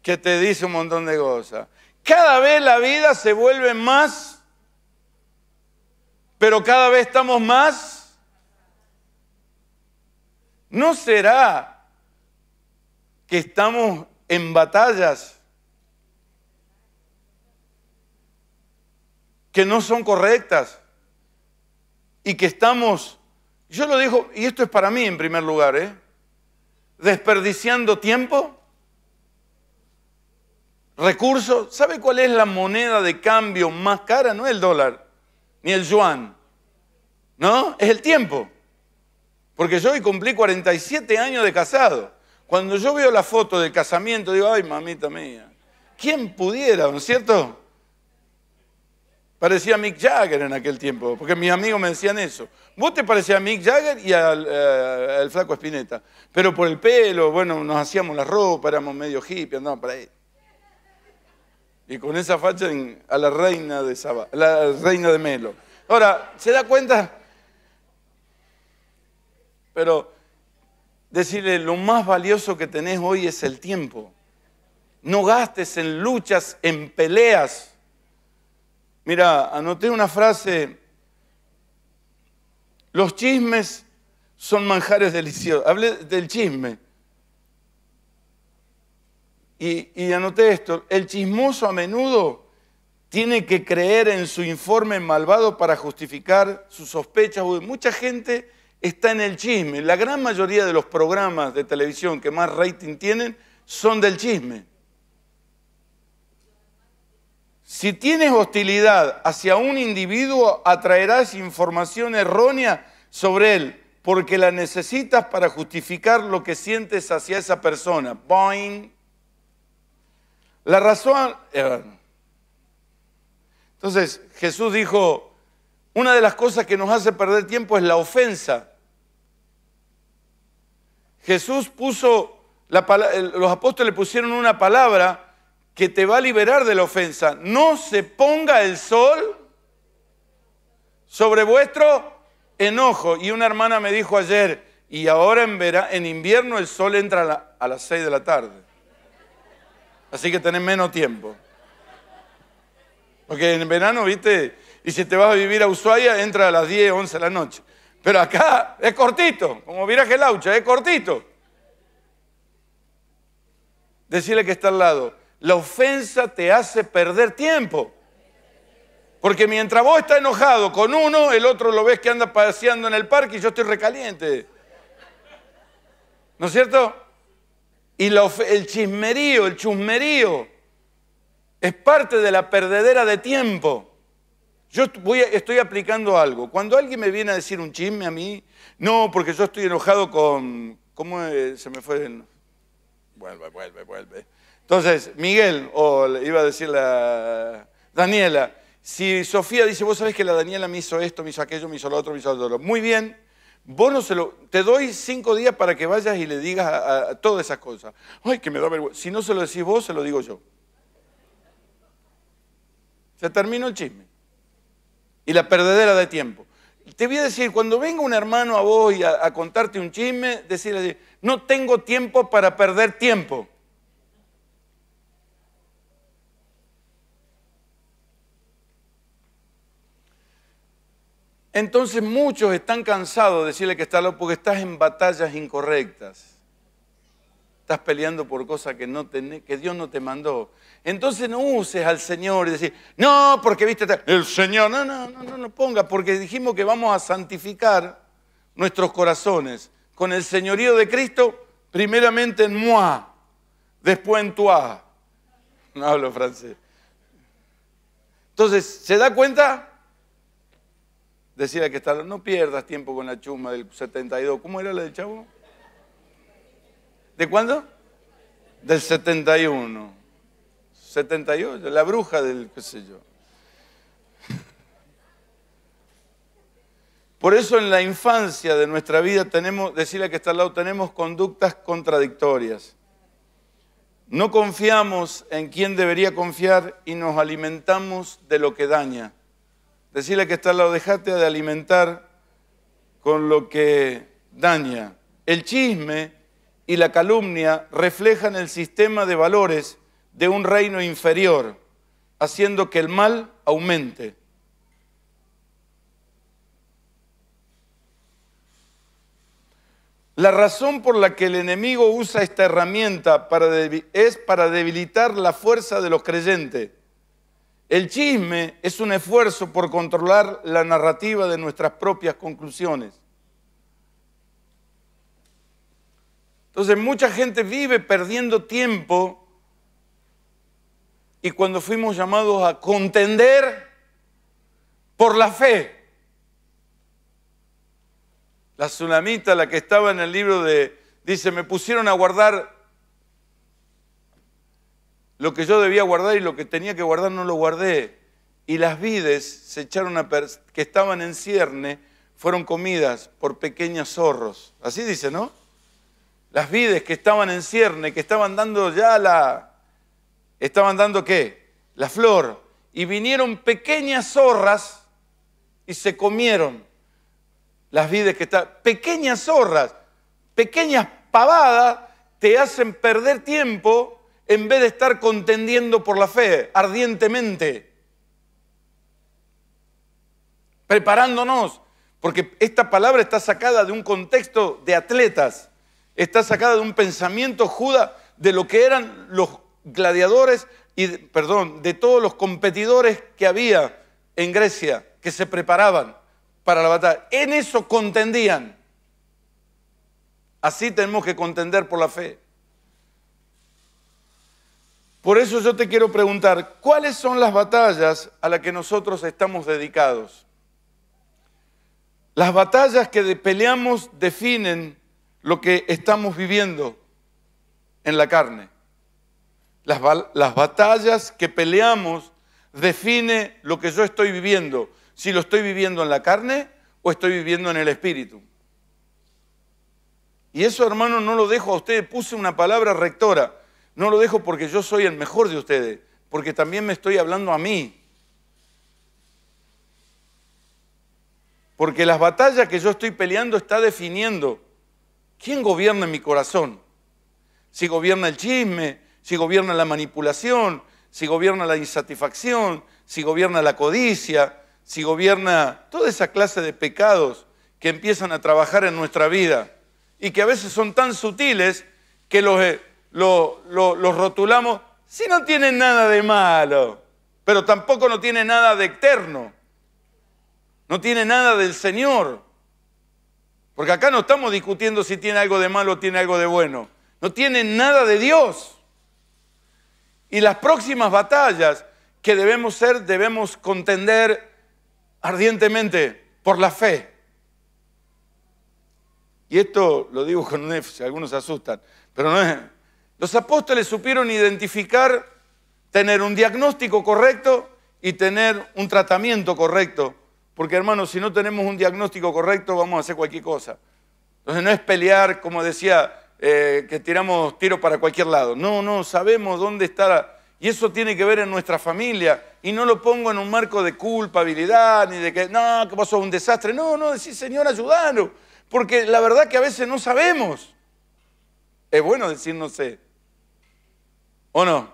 que te dice un montón de cosas. Cada vez la vida se vuelve más, pero cada vez estamos más. ¿No será que estamos en batallas que no son correctas y que estamos, yo lo digo, y esto es para mí en primer lugar, ¿eh? desperdiciando tiempo, recursos. ¿Sabe cuál es la moneda de cambio más cara? No es el dólar, ni el yuan, ¿no? Es el tiempo. Porque yo hoy cumplí 47 años de casado. Cuando yo veo la foto del casamiento, digo, ay, mamita mía, ¿quién pudiera, ¿no es cierto? Parecía Mick Jagger en aquel tiempo, porque mis amigos me decían eso. Vos te parecía a Mick Jagger y al, eh, flaco Espineta, pero por el pelo, bueno, nos hacíamos la ropa, éramos medio hippie, andábamos para ahí. Y con esa facha a la reina de Saba, la reina de Melo. Ahora, ¿se da cuenta? Pero decirle, lo más valioso que tenés hoy es el tiempo. No gastes en luchas, en peleas Mira, anoté una frase, los chismes son manjares deliciosos. Hablé del chisme. Y, y anoté esto, el chismoso a menudo tiene que creer en su informe malvado para justificar sus sospechas. Mucha gente está en el chisme. La gran mayoría de los programas de televisión que más rating tienen son del chisme. Si tienes hostilidad hacia un individuo, atraerás información errónea sobre él, porque la necesitas para justificar lo que sientes hacia esa persona. Boing. La razón... Eh, Entonces Jesús dijo, una de las cosas que nos hace perder tiempo es la ofensa. Jesús puso, los apóstoles pusieron una palabra que te va a liberar de la ofensa. No se ponga el sol sobre vuestro enojo. Y una hermana me dijo ayer, y ahora en, en invierno el sol entra a, a las 6 de la tarde. Así que tenés menos tiempo. Porque en verano, viste, y si te vas a vivir a Ushuaia, entra a las 10, 11 de la noche. Pero acá es cortito, como viraje laucha, es cortito. Decirle que está al lado. La ofensa te hace perder tiempo. Porque mientras vos estás enojado con uno, el otro lo ves que anda paseando en el parque y yo estoy recaliente. ¿No es cierto? Y el chismerío, el chusmerío, es parte de la perdedera de tiempo. Yo estoy aplicando algo. Cuando alguien me viene a decir un chisme a mí, no, porque yo estoy enojado con... ¿Cómo se me fue? Vuelve, vuelve, vuelve. Entonces, Miguel, o iba a decir la Daniela, si Sofía dice, vos sabés que la Daniela me hizo esto, me hizo aquello, me hizo lo otro, me hizo lo otro. Muy bien, vos no se lo... Te doy cinco días para que vayas y le digas a, todas esas cosas. Ay, que me da vergüenza. Si no se lo decís vos, se lo digo yo. Se terminó el chisme. Y la perdedera de tiempo. Te voy a decir, cuando venga un hermano a vos y a, a contarte un chisme, decirle, no tengo tiempo para perder tiempo. Entonces muchos están cansados de decirle que está loco porque estás en batallas incorrectas. Estás peleando por cosas que, no que Dios no te mandó. Entonces no uses al Señor y decir, no, porque viste, el Señor, no, no, no, no, no ponga, porque dijimos que vamos a santificar nuestros corazones con el señorío de Cristo, primeramente en moi, después en toi. No hablo francés. Entonces, ¿se da cuenta? Decía que está, no pierdas tiempo con la chuma del 72. ¿Cómo era la del chavo? ¿De cuándo? Del 71. 78, la bruja del qué sé yo. Por eso en la infancia de nuestra vida tenemos, decirle que está al lado, tenemos conductas contradictorias. No confiamos en quien debería confiar y nos alimentamos de lo que daña. Decirle que está al lado, dejate de alimentar con lo que daña. El chisme y la calumnia reflejan el sistema de valores de un reino inferior, haciendo que el mal aumente. La razón por la que el enemigo usa esta herramienta es para debilitar la fuerza de los creyentes el chisme es un esfuerzo por controlar la narrativa de nuestras propias conclusiones. Entonces mucha gente vive perdiendo tiempo y cuando fuimos llamados a contender por la fe, la tsunamita, la que estaba en el libro de, dice, me pusieron a guardar lo que yo debía guardar y lo que tenía que guardar no lo guardé. Y las vides se echaron a que estaban en cierne fueron comidas por pequeñas zorros. Así dice, ¿no? Las vides que estaban en cierne, que estaban dando ya la... Estaban dando qué? La flor. Y vinieron pequeñas zorras y se comieron las vides que estaban. Pequeñas zorras, pequeñas pavadas te hacen perder tiempo en vez de estar contendiendo por la fe ardientemente, preparándonos, porque esta palabra está sacada de un contexto de atletas, está sacada de un pensamiento juda de lo que eran los gladiadores y, perdón, de todos los competidores que había en Grecia, que se preparaban para la batalla. En eso contendían. Así tenemos que contender por la fe. Por eso yo te quiero preguntar, ¿cuáles son las batallas a las que nosotros estamos dedicados? Las batallas que peleamos definen lo que estamos viviendo en la carne. Las, batallas que peleamos define lo que yo estoy viviendo, si lo estoy viviendo en la carne o estoy viviendo en el espíritu. Y eso, hermano, no lo dejo a usted, puse una palabra rectora. No lo dejo porque yo soy el mejor de ustedes, porque también me estoy hablando a mí. Porque las batallas que yo estoy peleando está definiendo quién gobierna mi corazón. Si gobierna el chisme, si gobierna la manipulación, si gobierna la insatisfacción, si gobierna la codicia, si gobierna toda esa clase de pecados que empiezan a trabajar en nuestra vida y que a veces son tan sutiles que los eh, lo, rotulamos, si no tiene nada de malo, pero tampoco no tiene nada de eterno, no tiene nada del Señor. Porque acá no estamos discutiendo si tiene algo de malo o tiene algo de bueno. No tiene nada de Dios. Y las próximas batallas que debemos ser, debemos contender ardientemente por la fe. Y esto lo digo con un si algunos se asustan, pero no es, los apóstoles supieron identificar, tener un diagnóstico correcto y tener un tratamiento correcto. Porque hermanos, si no tenemos un diagnóstico correcto, vamos a hacer cualquier cosa. Entonces no es pelear, como decía, eh, que tiramos tiro para cualquier lado. No, no, sabemos dónde está. Y eso tiene que ver en nuestra familia. Y no lo pongo en un marco de culpabilidad, ni de que, no, que pasó, un desastre. No, no, decir, Señor, ayúdanos. Porque la verdad que a veces no sabemos. Es bueno decir no sé. ¿O no?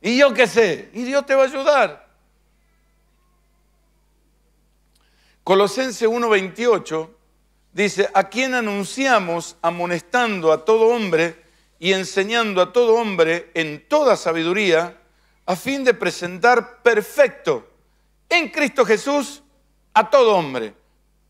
¿Y yo qué sé? Y Dios te va a ayudar. Colosense 1:28 dice, a quien anunciamos amonestando a todo hombre y enseñando a todo hombre en toda sabiduría, a fin de presentar perfecto en Cristo Jesús a todo hombre,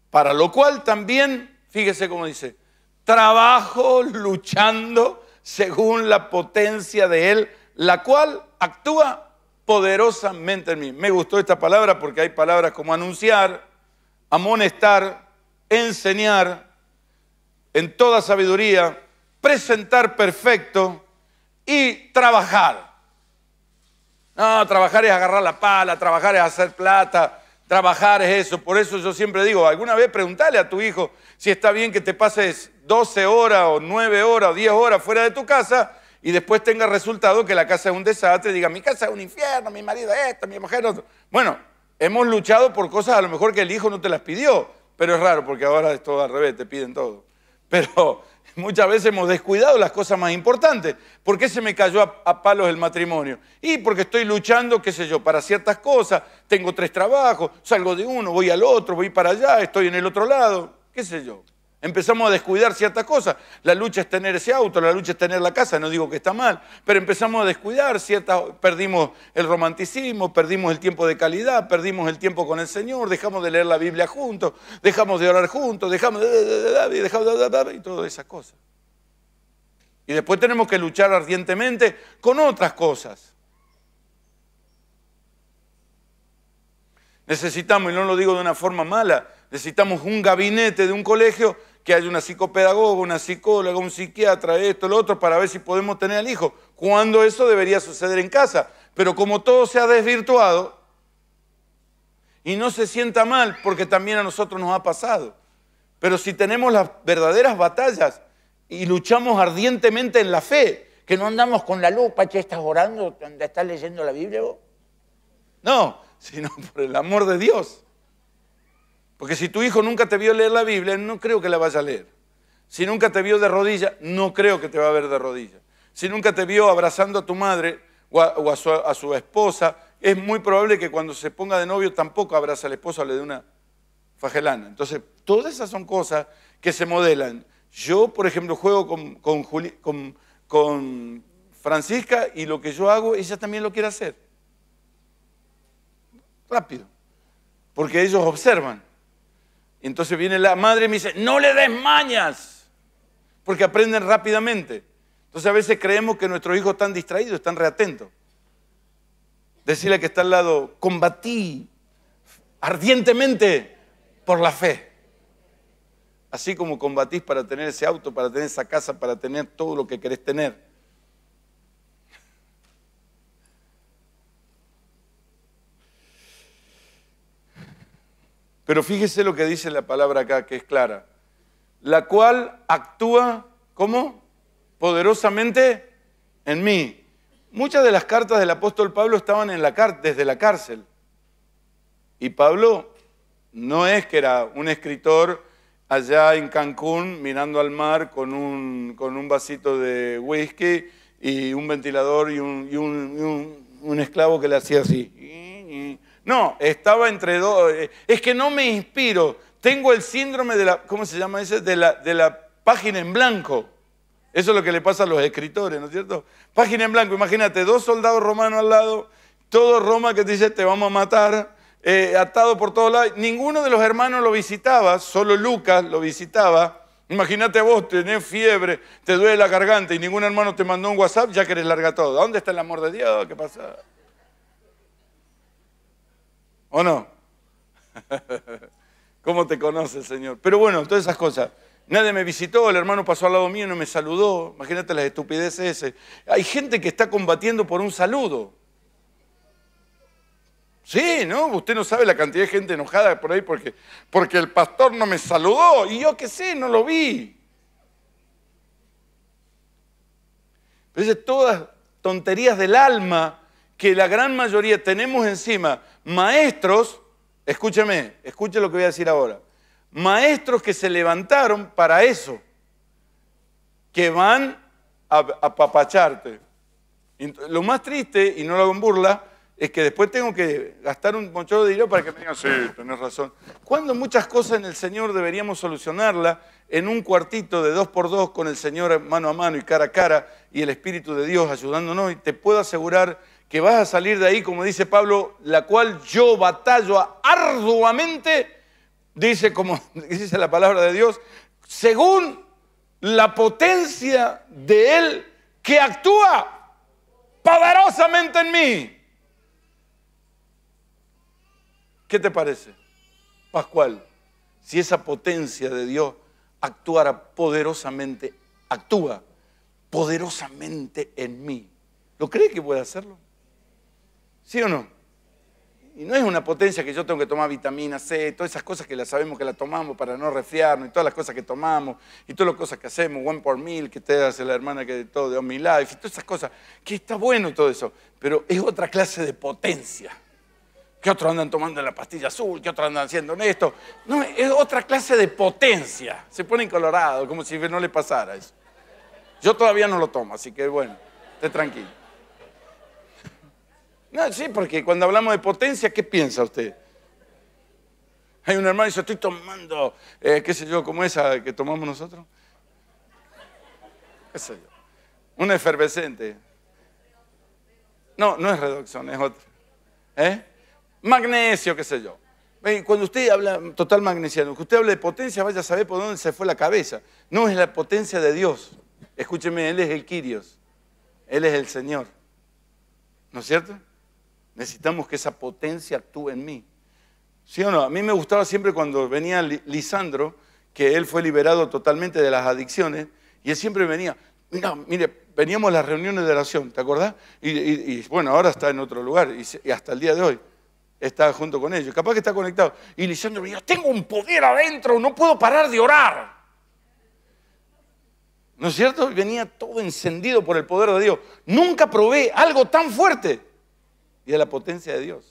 para lo cual también, fíjese cómo dice, trabajo luchando según la potencia de Él, la cual actúa poderosamente en mí. Me gustó esta palabra porque hay palabras como anunciar, amonestar, enseñar, en toda sabiduría, presentar perfecto y trabajar. No, trabajar es agarrar la pala, trabajar es hacer plata, Trabajar es eso. Por eso yo siempre digo, alguna vez preguntale a tu hijo si está bien que te pases 12 horas o 9 horas o 10 horas fuera de tu casa y después tenga resultado que la casa es un desastre, diga, mi casa es un infierno, mi marido esto, mi mujer otro. Bueno, hemos luchado por cosas a lo mejor que el hijo no te las pidió, pero es raro porque ahora es todo al revés, te piden todo. Pero muchas veces hemos descuidado las cosas más importantes. ¿Por qué se me cayó a, palos el matrimonio? Y porque estoy luchando, qué sé yo, para ciertas cosas. Tengo tres trabajos, salgo de uno, voy al otro, voy para allá, estoy en el otro lado, qué sé yo. Empezamos a descuidar ciertas cosas. La lucha es tener ese auto, la lucha es tener la casa, no digo que está mal, pero empezamos a descuidar ciertas, perdimos el romanticismo, perdimos el tiempo de calidad, perdimos el tiempo con el Señor, dejamos de leer la Biblia juntos, dejamos de orar juntos, dejamos de, dejamos y todas esas cosas. Y después tenemos que luchar ardientemente con otras cosas. Necesitamos, y no lo digo de una forma mala, Necesitamos un gabinete de un colegio que haya una psicopedagoga, una psicóloga, un psiquiatra, esto, lo otro, para ver si podemos tener al hijo. Cuando eso debería suceder en casa. Pero como todo se ha desvirtuado, y no se sienta mal, porque también a nosotros nos ha pasado. Pero si tenemos las verdaderas batallas y luchamos ardientemente en la fe, que no andamos con la lupa, que estás orando, estás leyendo la Biblia vos. No, sino por el amor de Dios. Porque si tu hijo nunca te vio leer la Biblia, no creo que la vaya a leer. Si nunca te vio de rodillas, no creo que te va a ver de rodillas. Si nunca te vio abrazando a tu madre o a, su, esposa, es muy probable que cuando se ponga de novio tampoco abraza a la esposa o le dé una fajelana. Entonces, todas esas son cosas que se modelan. Yo, por ejemplo, juego con Francisca y lo que yo hago, ella también lo quiere hacer. Rápido. Porque ellos observan. Entonces viene la madre y me dice, no le des mañas, porque aprenden rápidamente. Entonces a veces creemos que nuestros hijos están distraídos, están reatentos. Decirle que está al lado, combatí ardientemente por la fe. Así como combatís para tener ese auto, para tener esa casa, para tener todo lo que querés tener. Pero fíjese lo que dice la palabra acá, que es clara. La cual actúa, ¿cómo? Poderosamente en mí. Muchas de las cartas del apóstol Pablo estaban en la desde la cárcel. Y Pablo no es que era un escritor allá en Cancún mirando al mar con un, con un vasito de whisky y un ventilador y un, y un esclavo que le hacía así. No, estaba entre dos. Eh, es que no me inspiro. Tengo el síndrome de la, ¿cómo se llama ese? De la, de la página en blanco. Eso es lo que le pasa a los escritores, ¿no es cierto? Página en blanco. Imagínate, dos soldados romanos al lado, todo Roma que te dice te vamos a matar, eh, atado por todos lados. Ninguno de los hermanos lo visitaba, solo Lucas lo visitaba. Imagínate vos, tenés fiebre, te duele la garganta y ningún hermano te mandó un WhatsApp, ya eres larga todo. ¿Dónde está el amor de Dios? ¿Qué pasa? ¿O no? ¿Cómo te conoce Señor? Pero bueno, todas esas cosas. Nadie me visitó, el hermano pasó al lado mío y no me saludó. Imagínate las estupideces. Ese. Hay gente que está combatiendo por un saludo. Sí, ¿no? Usted no sabe la cantidad de gente enojada por ahí porque, porque el pastor no me saludó y yo qué sé, no lo vi. Entonces, todas tonterías del alma que la gran mayoría tenemos encima maestros, escúcheme, escuche lo que voy a decir ahora, maestros que se levantaron para eso, que van a apapacharte. Lo más triste, y no lo hago en burla, es que después tengo que gastar un monchón de dinero para que me digan, sí, tenés razón. Cuando muchas cosas en el Señor deberíamos solucionarlas en un cuartito de dos por dos con el Señor mano a mano y cara a cara y el Espíritu de Dios ayudándonos, y te puedo asegurar que vas a salir de ahí, como dice Pablo, la cual yo batallo arduamente, dice como dice la palabra de Dios, según la potencia de Él que actúa poderosamente en mí. ¿Qué te parece, Pascual? Si esa potencia de Dios actuara poderosamente, actúa poderosamente en mí, ¿lo crees que puede hacerlo? ¿Sí o no? Y no es una potencia que yo tengo que tomar vitamina C, todas esas cosas que la sabemos que las tomamos para no resfriarnos, y todas las cosas que tomamos, y todas las cosas que hacemos, one por mil, que te hace la hermana que de todo, de mi life, y todas esas cosas, que está bueno todo eso, pero es otra clase de potencia. Que otros andan tomando la pastilla azul, que otros andan haciendo esto. No, es otra clase de potencia. Se en colorado, como si no le pasara eso. Yo todavía no lo tomo, así que bueno, esté tranquilo. No, sí, porque cuando hablamos de potencia, ¿qué piensa usted? Hay un hermano y dice, estoy tomando, eh, qué sé yo, como esa que tomamos nosotros. ¿Qué sé yo? Un efervescente. No, no es reducción, es otro. ¿Eh? Magnesio, qué sé yo. Cuando usted habla total magnesiano, cuando usted habla de potencia, vaya a saber por dónde se fue la cabeza. No es la potencia de Dios. Escúcheme, Él es el Kyrios. Él es el Señor. ¿No es cierto? Necesitamos que esa potencia actúe en mí. ¿Sí o no? A mí me gustaba siempre cuando venía Lisandro, que él fue liberado totalmente de las adicciones, y él siempre venía, No, mire, veníamos a las reuniones de oración, ¿te acordás? Y, bueno, ahora está en otro lugar, y, hasta el día de hoy está junto con ellos, capaz que está conectado. Y Lisandro me dijo, tengo un poder adentro, no puedo parar de orar. ¿No es cierto? Venía todo encendido por el poder de Dios. Nunca probé algo tan fuerte y de la potencia de Dios.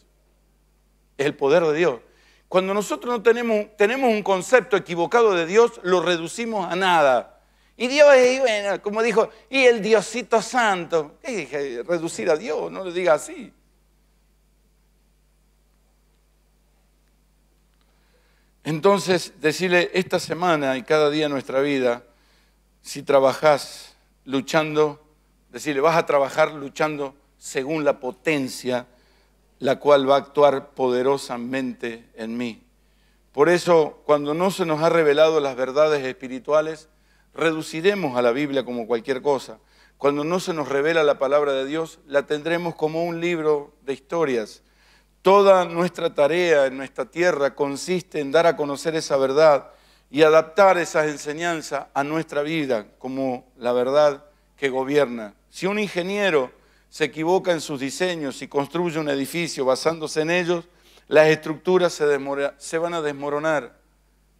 Es el poder de Dios. Cuando nosotros no tenemos, tenemos un concepto equivocado de Dios, lo reducimos a nada. Y Dios es, como dijo, y el Diosito Santo. Reducir a Dios, no lo diga así. Entonces, decirle esta semana y cada día de nuestra vida, si trabajás luchando, decirle, vas a trabajar luchando según la potencia la cual va a actuar poderosamente en mí. Por eso, cuando no se nos ha revelado las verdades espirituales, reduciremos a la Biblia como cualquier cosa. Cuando no se nos revela la palabra de Dios, la tendremos como un libro de historias. Toda nuestra tarea en nuestra tierra consiste en dar a conocer esa verdad y adaptar esas enseñanzas a nuestra vida como la verdad que gobierna. Si un ingeniero se equivoca en sus diseños y construye un edificio basándose en ellos, las estructuras se, van a desmoronar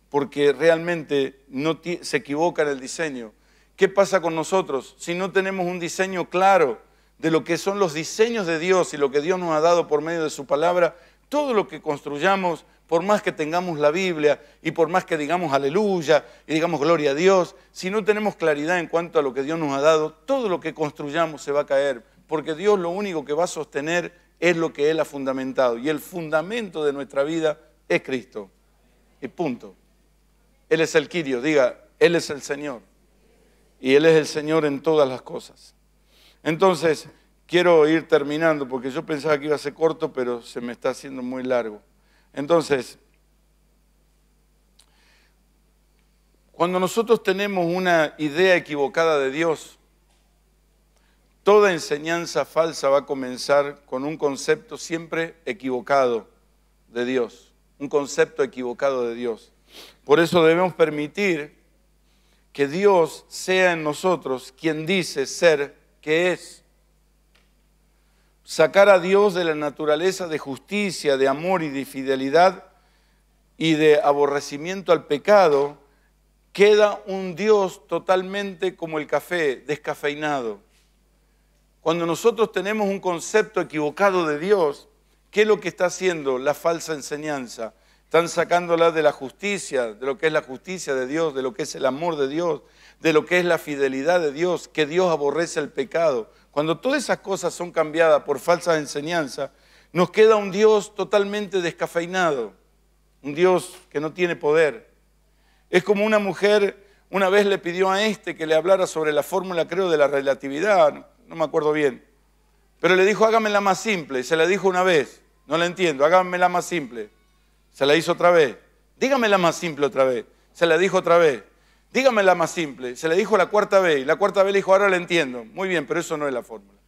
porque realmente no se equivoca en el diseño. ¿Qué pasa con nosotros si no tenemos un diseño claro de lo que son los diseños de Dios y lo que Dios nos ha dado por medio de su palabra? Todo lo que construyamos, por más que tengamos la Biblia y por más que digamos aleluya y digamos gloria a Dios, si no tenemos claridad en cuanto a lo que Dios nos ha dado, todo lo que construyamos se va a caer porque Dios lo único que va a sostener es lo que Él ha fundamentado. Y el fundamento de nuestra vida es Cristo. Y punto. Él es el Quirio, diga, Él es el Señor. Y Él es el Señor en todas las cosas. Entonces, quiero ir terminando, porque yo pensaba que iba a ser corto, pero se me está haciendo muy largo. Entonces, cuando nosotros tenemos una idea equivocada de Dios, Toda enseñanza falsa va a comenzar con un concepto siempre equivocado de Dios, un concepto equivocado de Dios. Por eso debemos permitir que Dios sea en nosotros quien dice ser que es. Sacar a Dios de la naturaleza de justicia, de amor y de fidelidad y de aborrecimiento al pecado, queda un Dios totalmente como el café, descafeinado. Cuando nosotros tenemos un concepto equivocado de Dios, ¿qué es lo que está haciendo la falsa enseñanza? Están sacándola de la justicia, de lo que es la justicia de Dios, de lo que es el amor de Dios, de lo que es la fidelidad de Dios, que Dios aborrece el pecado. Cuando todas esas cosas son cambiadas por falsas enseñanzas, nos queda un Dios totalmente descafeinado, un Dios que no tiene poder. Es como una mujer una vez le pidió a este que le hablara sobre la fórmula, creo, de la relatividad no me acuerdo bien. Pero le dijo, hágamela más simple. Y se la dijo una vez. No la entiendo, hágamela más simple. Se la hizo otra vez. Dígame la más simple otra vez. Se la dijo otra vez. la más simple. Se la dijo la cuarta vez. Y la cuarta vez le dijo, ahora la entiendo. Muy bien, pero eso no es la fórmula.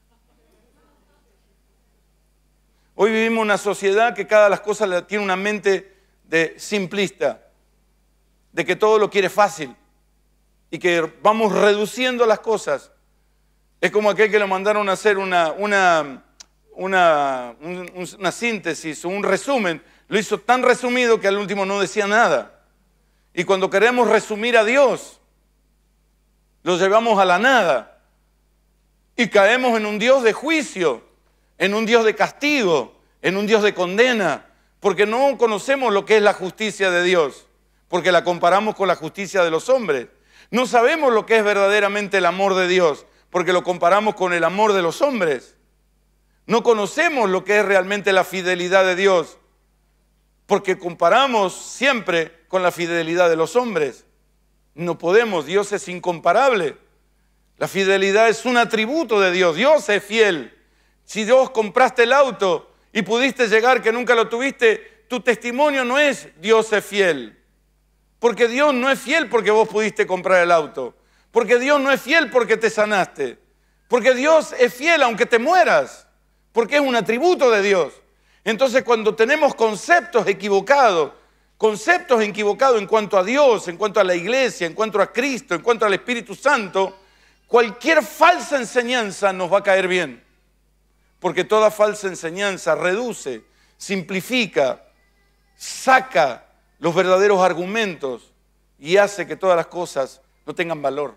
Hoy vivimos una sociedad que cada de las cosas tiene una mente de simplista, de que todo lo quiere fácil y que vamos reduciendo las cosas es como aquel que le mandaron a hacer una, una, una, una síntesis o un resumen. Lo hizo tan resumido que al último no decía nada. Y cuando queremos resumir a Dios, lo llevamos a la nada. Y caemos en un Dios de juicio, en un Dios de castigo, en un Dios de condena, porque no conocemos lo que es la justicia de Dios, porque la comparamos con la justicia de los hombres. No sabemos lo que es verdaderamente el amor de Dios, porque lo comparamos con el amor de los hombres. No conocemos lo que es realmente la fidelidad de Dios, porque comparamos siempre con la fidelidad de los hombres. No podemos, Dios es incomparable. La fidelidad es un atributo de Dios, Dios es fiel. Si Dios compraste el auto y pudiste llegar que nunca lo tuviste, tu testimonio no es Dios es fiel. Porque Dios no es fiel porque vos pudiste comprar el auto. Porque Dios no es fiel porque te sanaste. Porque Dios es fiel aunque te mueras. Porque es un atributo de Dios. Entonces cuando tenemos conceptos equivocados, conceptos equivocados en cuanto a Dios, en cuanto a la iglesia, en cuanto a Cristo, en cuanto al Espíritu Santo, cualquier falsa enseñanza nos va a caer bien. Porque toda falsa enseñanza reduce, simplifica, saca los verdaderos argumentos y hace que todas las cosas no tengan valor.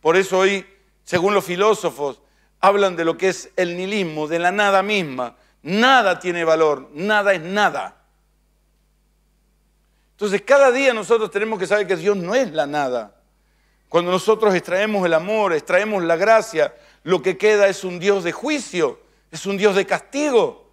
Por eso hoy, según los filósofos, hablan de lo que es el nihilismo, de la nada misma. Nada tiene valor, nada es nada. Entonces cada día nosotros tenemos que saber que Dios no es la nada. Cuando nosotros extraemos el amor, extraemos la gracia, lo que queda es un Dios de juicio, es un Dios de castigo.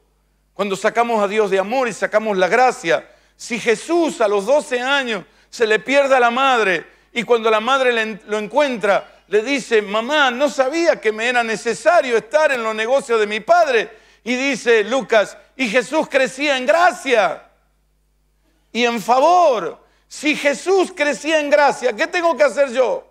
Cuando sacamos a Dios de amor y sacamos la gracia, si Jesús a los 12 años se le pierde a la madre y cuando la madre lo encuentra, le dice, mamá, no sabía que me era necesario estar en los negocios de mi padre. Y dice Lucas, y Jesús crecía en gracia y en favor. Si Jesús crecía en gracia, ¿qué tengo que hacer yo?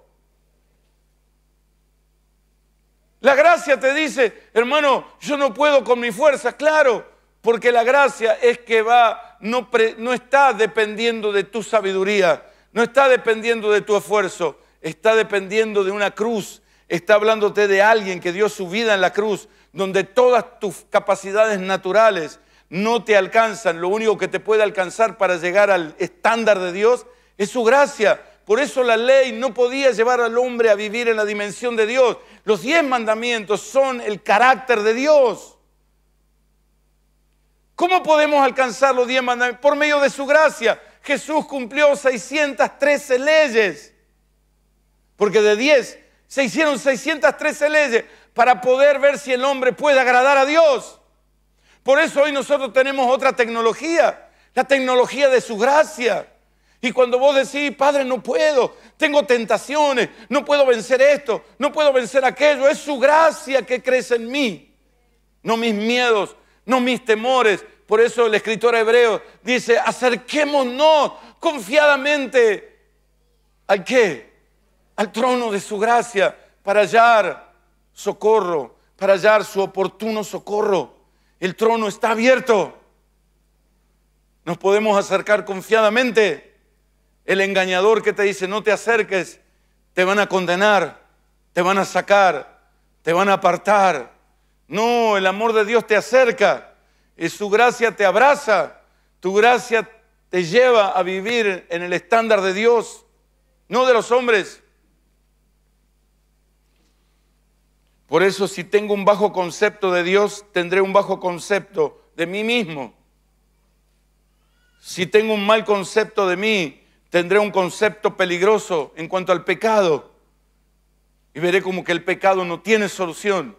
La gracia te dice, hermano, yo no puedo con mi fuerza, claro, porque la gracia es que va, no, no está dependiendo de tu sabiduría, no está dependiendo de tu esfuerzo, está dependiendo de una cruz, está hablándote de alguien que dio su vida en la cruz, donde todas tus capacidades naturales no te alcanzan, lo único que te puede alcanzar para llegar al estándar de Dios es su gracia. Por eso la ley no podía llevar al hombre a vivir en la dimensión de Dios. Los diez mandamientos son el carácter de Dios. ¿Cómo podemos alcanzar los 10 mandamientos? Por medio de su gracia. Jesús cumplió 613 leyes. Porque de 10 se hicieron 613 leyes para poder ver si el hombre puede agradar a Dios. Por eso hoy nosotros tenemos otra tecnología, la tecnología de su gracia. Y cuando vos decís, Padre, no puedo, tengo tentaciones, no puedo vencer esto, no puedo vencer aquello, es su gracia que crece en mí, no mis miedos, no mis temores. Por eso el escritor hebreo dice, acerquémonos confiadamente al qué? Al trono de su gracia para hallar socorro, para hallar su oportuno socorro. El trono está abierto. Nos podemos acercar confiadamente. El engañador que te dice, no te acerques, te van a condenar, te van a sacar, te van a apartar. No, el amor de Dios te acerca, y su gracia te abraza, tu gracia te lleva a vivir en el estándar de Dios, no de los hombres. Por eso si tengo un bajo concepto de Dios, tendré un bajo concepto de mí mismo. Si tengo un mal concepto de mí, tendré un concepto peligroso en cuanto al pecado. Y veré como que el pecado no tiene solución.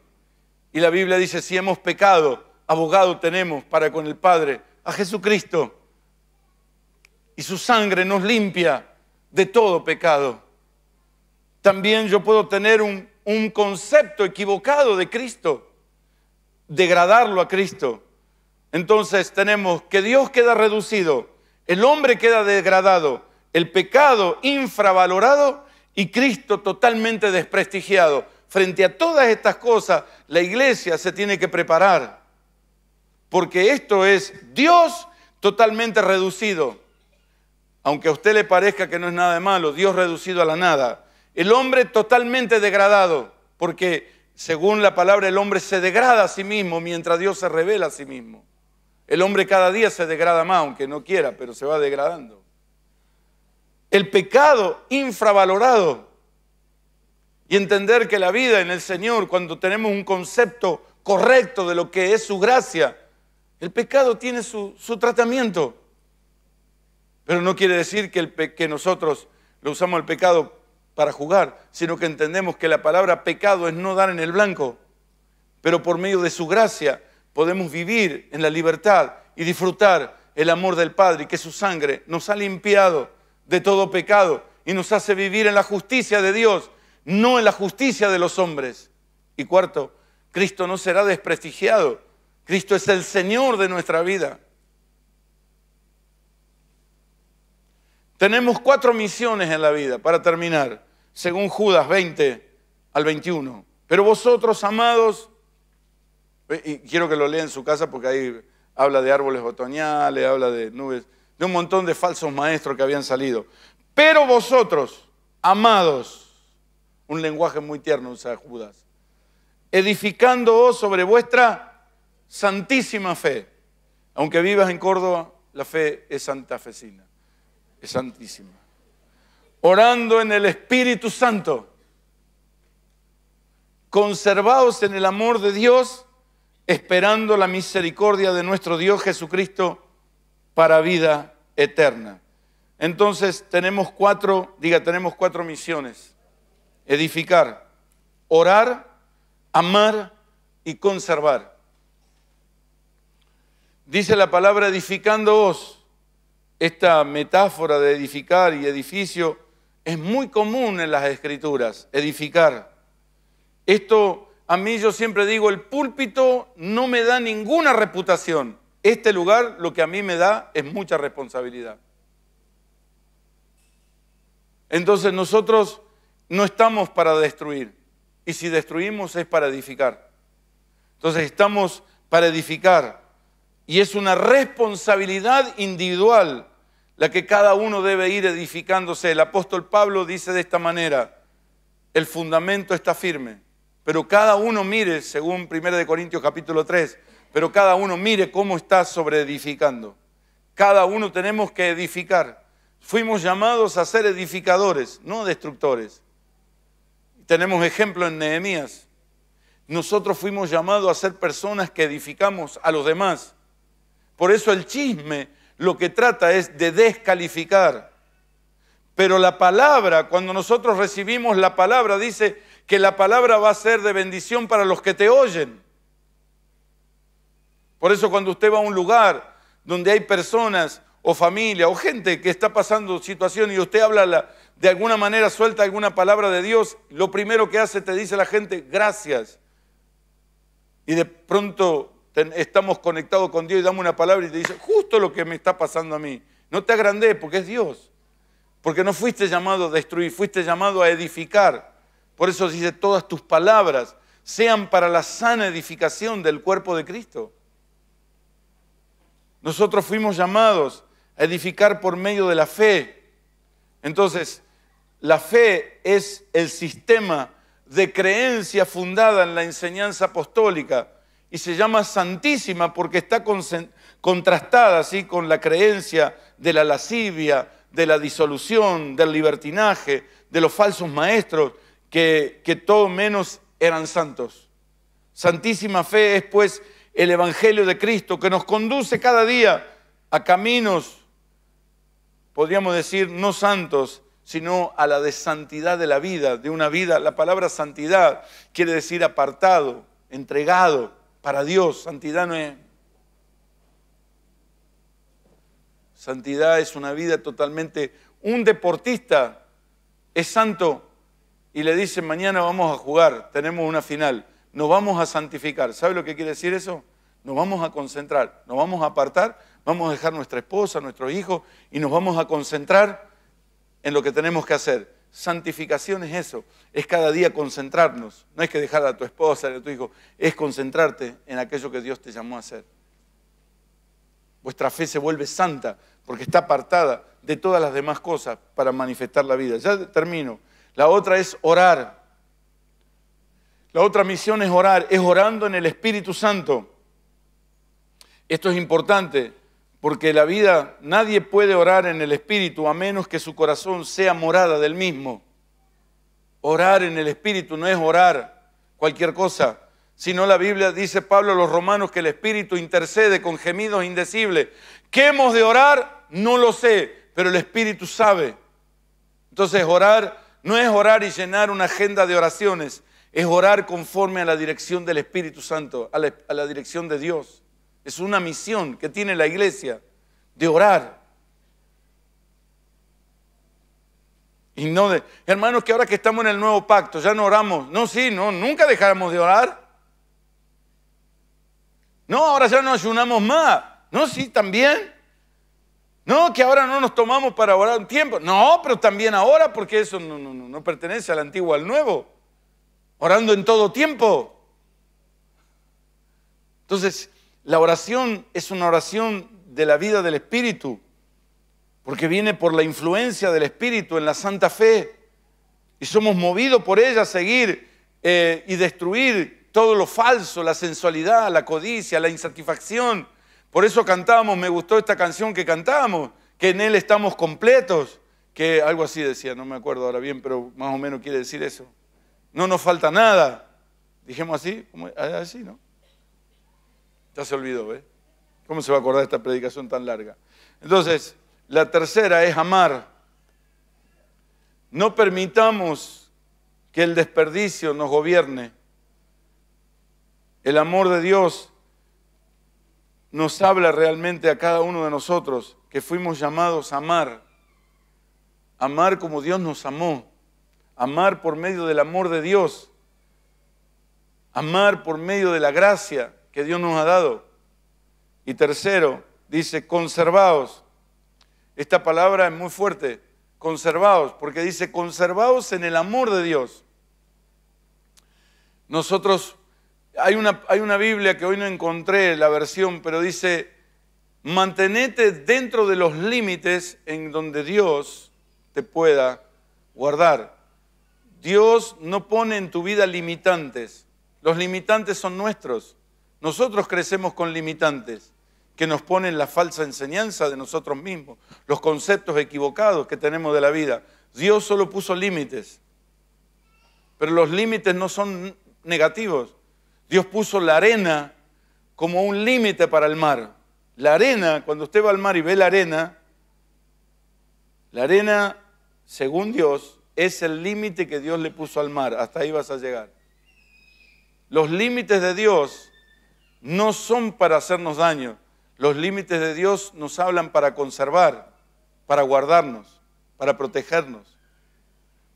Y la Biblia dice, si hemos pecado, abogado tenemos para con el Padre, a Jesucristo. Y su sangre nos limpia de todo pecado. También yo puedo tener un, un concepto equivocado de Cristo, degradarlo a Cristo. Entonces tenemos que Dios queda reducido, el hombre queda degradado, el pecado infravalorado y Cristo totalmente desprestigiado frente a todas estas cosas, la iglesia se tiene que preparar, porque esto es Dios totalmente reducido. Aunque a usted le parezca que no es nada de malo, Dios reducido a la nada. El hombre totalmente degradado, porque según la palabra el hombre se degrada a sí mismo mientras Dios se revela a sí mismo. El hombre cada día se degrada más, aunque no quiera, pero se va degradando. El pecado infravalorado, y entender que la vida en el Señor, cuando tenemos un concepto correcto de lo que es su gracia, el pecado tiene su, tratamiento. Pero no quiere decir que, nosotros lo usamos el pecado para jugar, sino que entendemos que la palabra pecado es no dar en el blanco, pero por medio de su gracia podemos vivir en la libertad y disfrutar el amor del Padre, y que su sangre nos ha limpiado de todo pecado y nos hace vivir en la justicia de Dios no en la justicia de los hombres. Y cuarto, Cristo no será desprestigiado. Cristo es el Señor de nuestra vida. Tenemos cuatro misiones en la vida, para terminar, según Judas 20 al 21. Pero vosotros, amados, y quiero que lo lea en su casa porque ahí habla de árboles otoñales, habla de nubes, de un montón de falsos maestros que habían salido. Pero vosotros, amados, un lenguaje muy tierno o sea, Judas. Edificándoos sobre vuestra santísima fe. Aunque vivas en Córdoba, la fe es santafesina, es santísima. Orando en el Espíritu Santo. Conservaos en el amor de Dios, esperando la misericordia de nuestro Dios Jesucristo para vida eterna. Entonces tenemos cuatro, diga, tenemos cuatro misiones edificar, orar, amar y conservar. Dice la palabra vos. Esta metáfora de edificar y edificio es muy común en las escrituras, edificar. Esto a mí yo siempre digo, el púlpito no me da ninguna reputación. Este lugar lo que a mí me da es mucha responsabilidad. Entonces nosotros no estamos para destruir. Y si destruimos es para edificar. Entonces estamos para edificar. Y es una responsabilidad individual la que cada uno debe ir edificándose. El apóstol Pablo dice de esta manera, el fundamento está firme, pero cada uno mire, según 1 de Corintios capítulo 3, pero cada uno mire cómo está sobre edificando. Cada uno tenemos que edificar. Fuimos llamados a ser edificadores, no destructores. Tenemos ejemplo en Nehemías. Nosotros fuimos llamados a ser personas que edificamos a los demás. Por eso el chisme lo que trata es de descalificar. Pero la palabra, cuando nosotros recibimos la palabra, dice que la palabra va a ser de bendición para los que te oyen. Por eso cuando usted va a un lugar donde hay personas o familia o gente que está pasando situación y usted habla la, de alguna manera suelta alguna palabra de Dios, lo primero que hace te dice la gente, gracias. Y de pronto estamos conectados con Dios y damos una palabra y te dice, justo lo que me está pasando a mí. No te agrandé porque es Dios. Porque no fuiste llamado a destruir, fuiste llamado a edificar. Por eso dice, todas tus palabras sean para la sana edificación del cuerpo de Cristo. Nosotros fuimos llamados a edificar por medio de la fe, entonces, la fe es el sistema de creencia fundada en la enseñanza apostólica y se llama santísima porque está contrastada así con la creencia de la lascivia, de la disolución, del libertinaje, de los falsos maestros que, que todo menos eran santos. Santísima fe es pues el Evangelio de Cristo que nos conduce cada día a caminos podríamos decir, no santos, sino a la de santidad de la vida, de una vida. La palabra santidad quiere decir apartado, entregado para Dios. Santidad no es... Santidad es una vida totalmente... Un deportista es santo y le dice, mañana vamos a jugar, tenemos una final, nos vamos a santificar. ¿Sabe lo que quiere decir eso? Nos vamos a concentrar, nos vamos a apartar vamos a dejar nuestra esposa, nuestro hijo y nos vamos a concentrar en lo que tenemos que hacer. Santificación es eso, es cada día concentrarnos, no es que dejar a tu esposa, a tu hijo, es concentrarte en aquello que Dios te llamó a hacer. Vuestra fe se vuelve santa porque está apartada de todas las demás cosas para manifestar la vida. Ya termino. La otra es orar. La otra misión es orar, es orando en el Espíritu Santo. Esto es importante porque la vida, nadie puede orar en el Espíritu a menos que su corazón sea morada del mismo. Orar en el Espíritu no es orar cualquier cosa, sino la Biblia dice Pablo a los romanos que el Espíritu intercede con gemidos indecibles. ¿Qué hemos de orar? No lo sé, pero el Espíritu sabe. Entonces orar no es orar y llenar una agenda de oraciones, es orar conforme a la dirección del Espíritu Santo, a la, dirección de Dios. Es una misión que tiene la iglesia de orar. Y no de, hermanos, que ahora que estamos en el nuevo pacto, ya no oramos. No, sí, no, nunca dejáramos de orar. No, ahora ya no ayunamos más. No, sí, también. No, que ahora no nos tomamos para orar un tiempo. No, pero también ahora, porque eso no, no pertenece al antiguo, al nuevo. Orando en todo tiempo. Entonces, la oración es una oración de la vida del Espíritu, porque viene por la influencia del Espíritu en la Santa Fe y somos movidos por ella a seguir eh, y destruir todo lo falso, la sensualidad, la codicia, la insatisfacción. Por eso cantamos, me gustó esta canción que cantamos, que en Él estamos completos, que algo así decía, no me acuerdo ahora bien, pero más o menos quiere decir eso. No nos falta nada. Dijimos así, así, ¿no? Ya se olvidó, ¿eh? ¿Cómo se va a acordar esta predicación tan larga? Entonces, la tercera es amar. No permitamos que el desperdicio nos gobierne. El amor de Dios nos habla realmente a cada uno de nosotros que fuimos llamados a amar. Amar como Dios nos amó. Amar por medio del amor de Dios. Amar por medio de la gracia que Dios nos ha dado. Y tercero, dice, conservaos. Esta palabra es muy fuerte, conservaos, porque dice, conservaos en el amor de Dios. Nosotros, hay una, hay una Biblia que hoy no encontré la versión, pero dice, mantenete dentro de los límites en donde Dios te pueda guardar. Dios no pone en tu vida limitantes. Los limitantes son nuestros. Nosotros crecemos con limitantes que nos ponen la falsa enseñanza de nosotros mismos, los conceptos equivocados que tenemos de la vida. Dios solo puso límites, pero los límites no son negativos. Dios puso la arena como un límite para el mar. La arena, cuando usted va al mar y ve la arena, la arena, según Dios, es el límite que Dios le puso al mar. Hasta ahí vas a llegar. Los límites de Dios no son para hacernos daño. Los límites de Dios nos hablan para conservar, para guardarnos, para protegernos.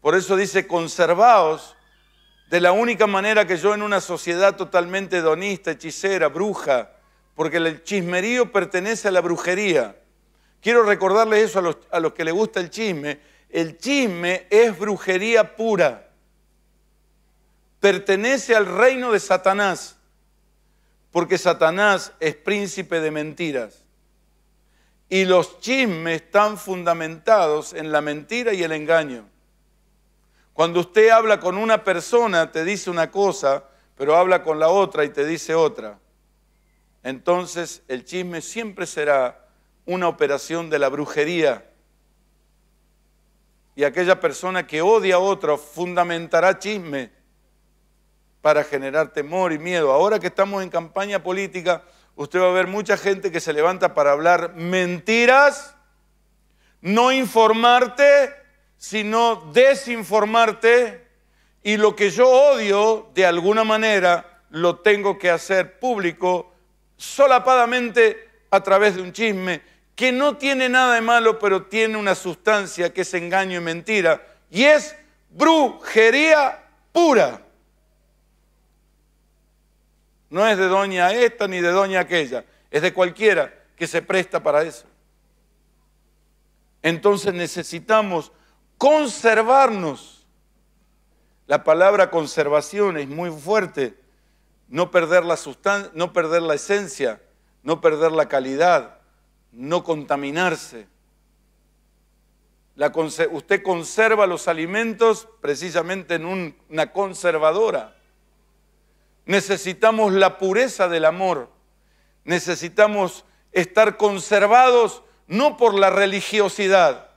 Por eso dice, conservaos de la única manera que yo en una sociedad totalmente hedonista, hechicera, bruja, porque el chismerío pertenece a la brujería. Quiero recordarles eso a los, a los que les gusta el chisme. El chisme es brujería pura. Pertenece al reino de Satanás porque Satanás es príncipe de mentiras. Y los chismes están fundamentados en la mentira y el engaño. Cuando usted habla con una persona, te dice una cosa, pero habla con la otra y te dice otra. Entonces el chisme siempre será una operación de la brujería. Y aquella persona que odia a otro fundamentará chisme para generar temor y miedo. Ahora que estamos en campaña política, usted va a ver mucha gente que se levanta para hablar mentiras, no informarte, sino desinformarte. Y lo que yo odio, de alguna manera, lo tengo que hacer público solapadamente a través de un chisme que no tiene nada de malo, pero tiene una sustancia que es engaño y mentira, y es brujería pura. No es de doña esta ni de doña aquella, es de cualquiera que se presta para eso. Entonces necesitamos conservarnos. La palabra conservación es muy fuerte. No perder la sustancia, no perder la esencia, no perder la calidad, no contaminarse. usted conserva los alimentos precisamente en una conservadora necesitamos la pureza del amor, necesitamos estar conservados no por la religiosidad,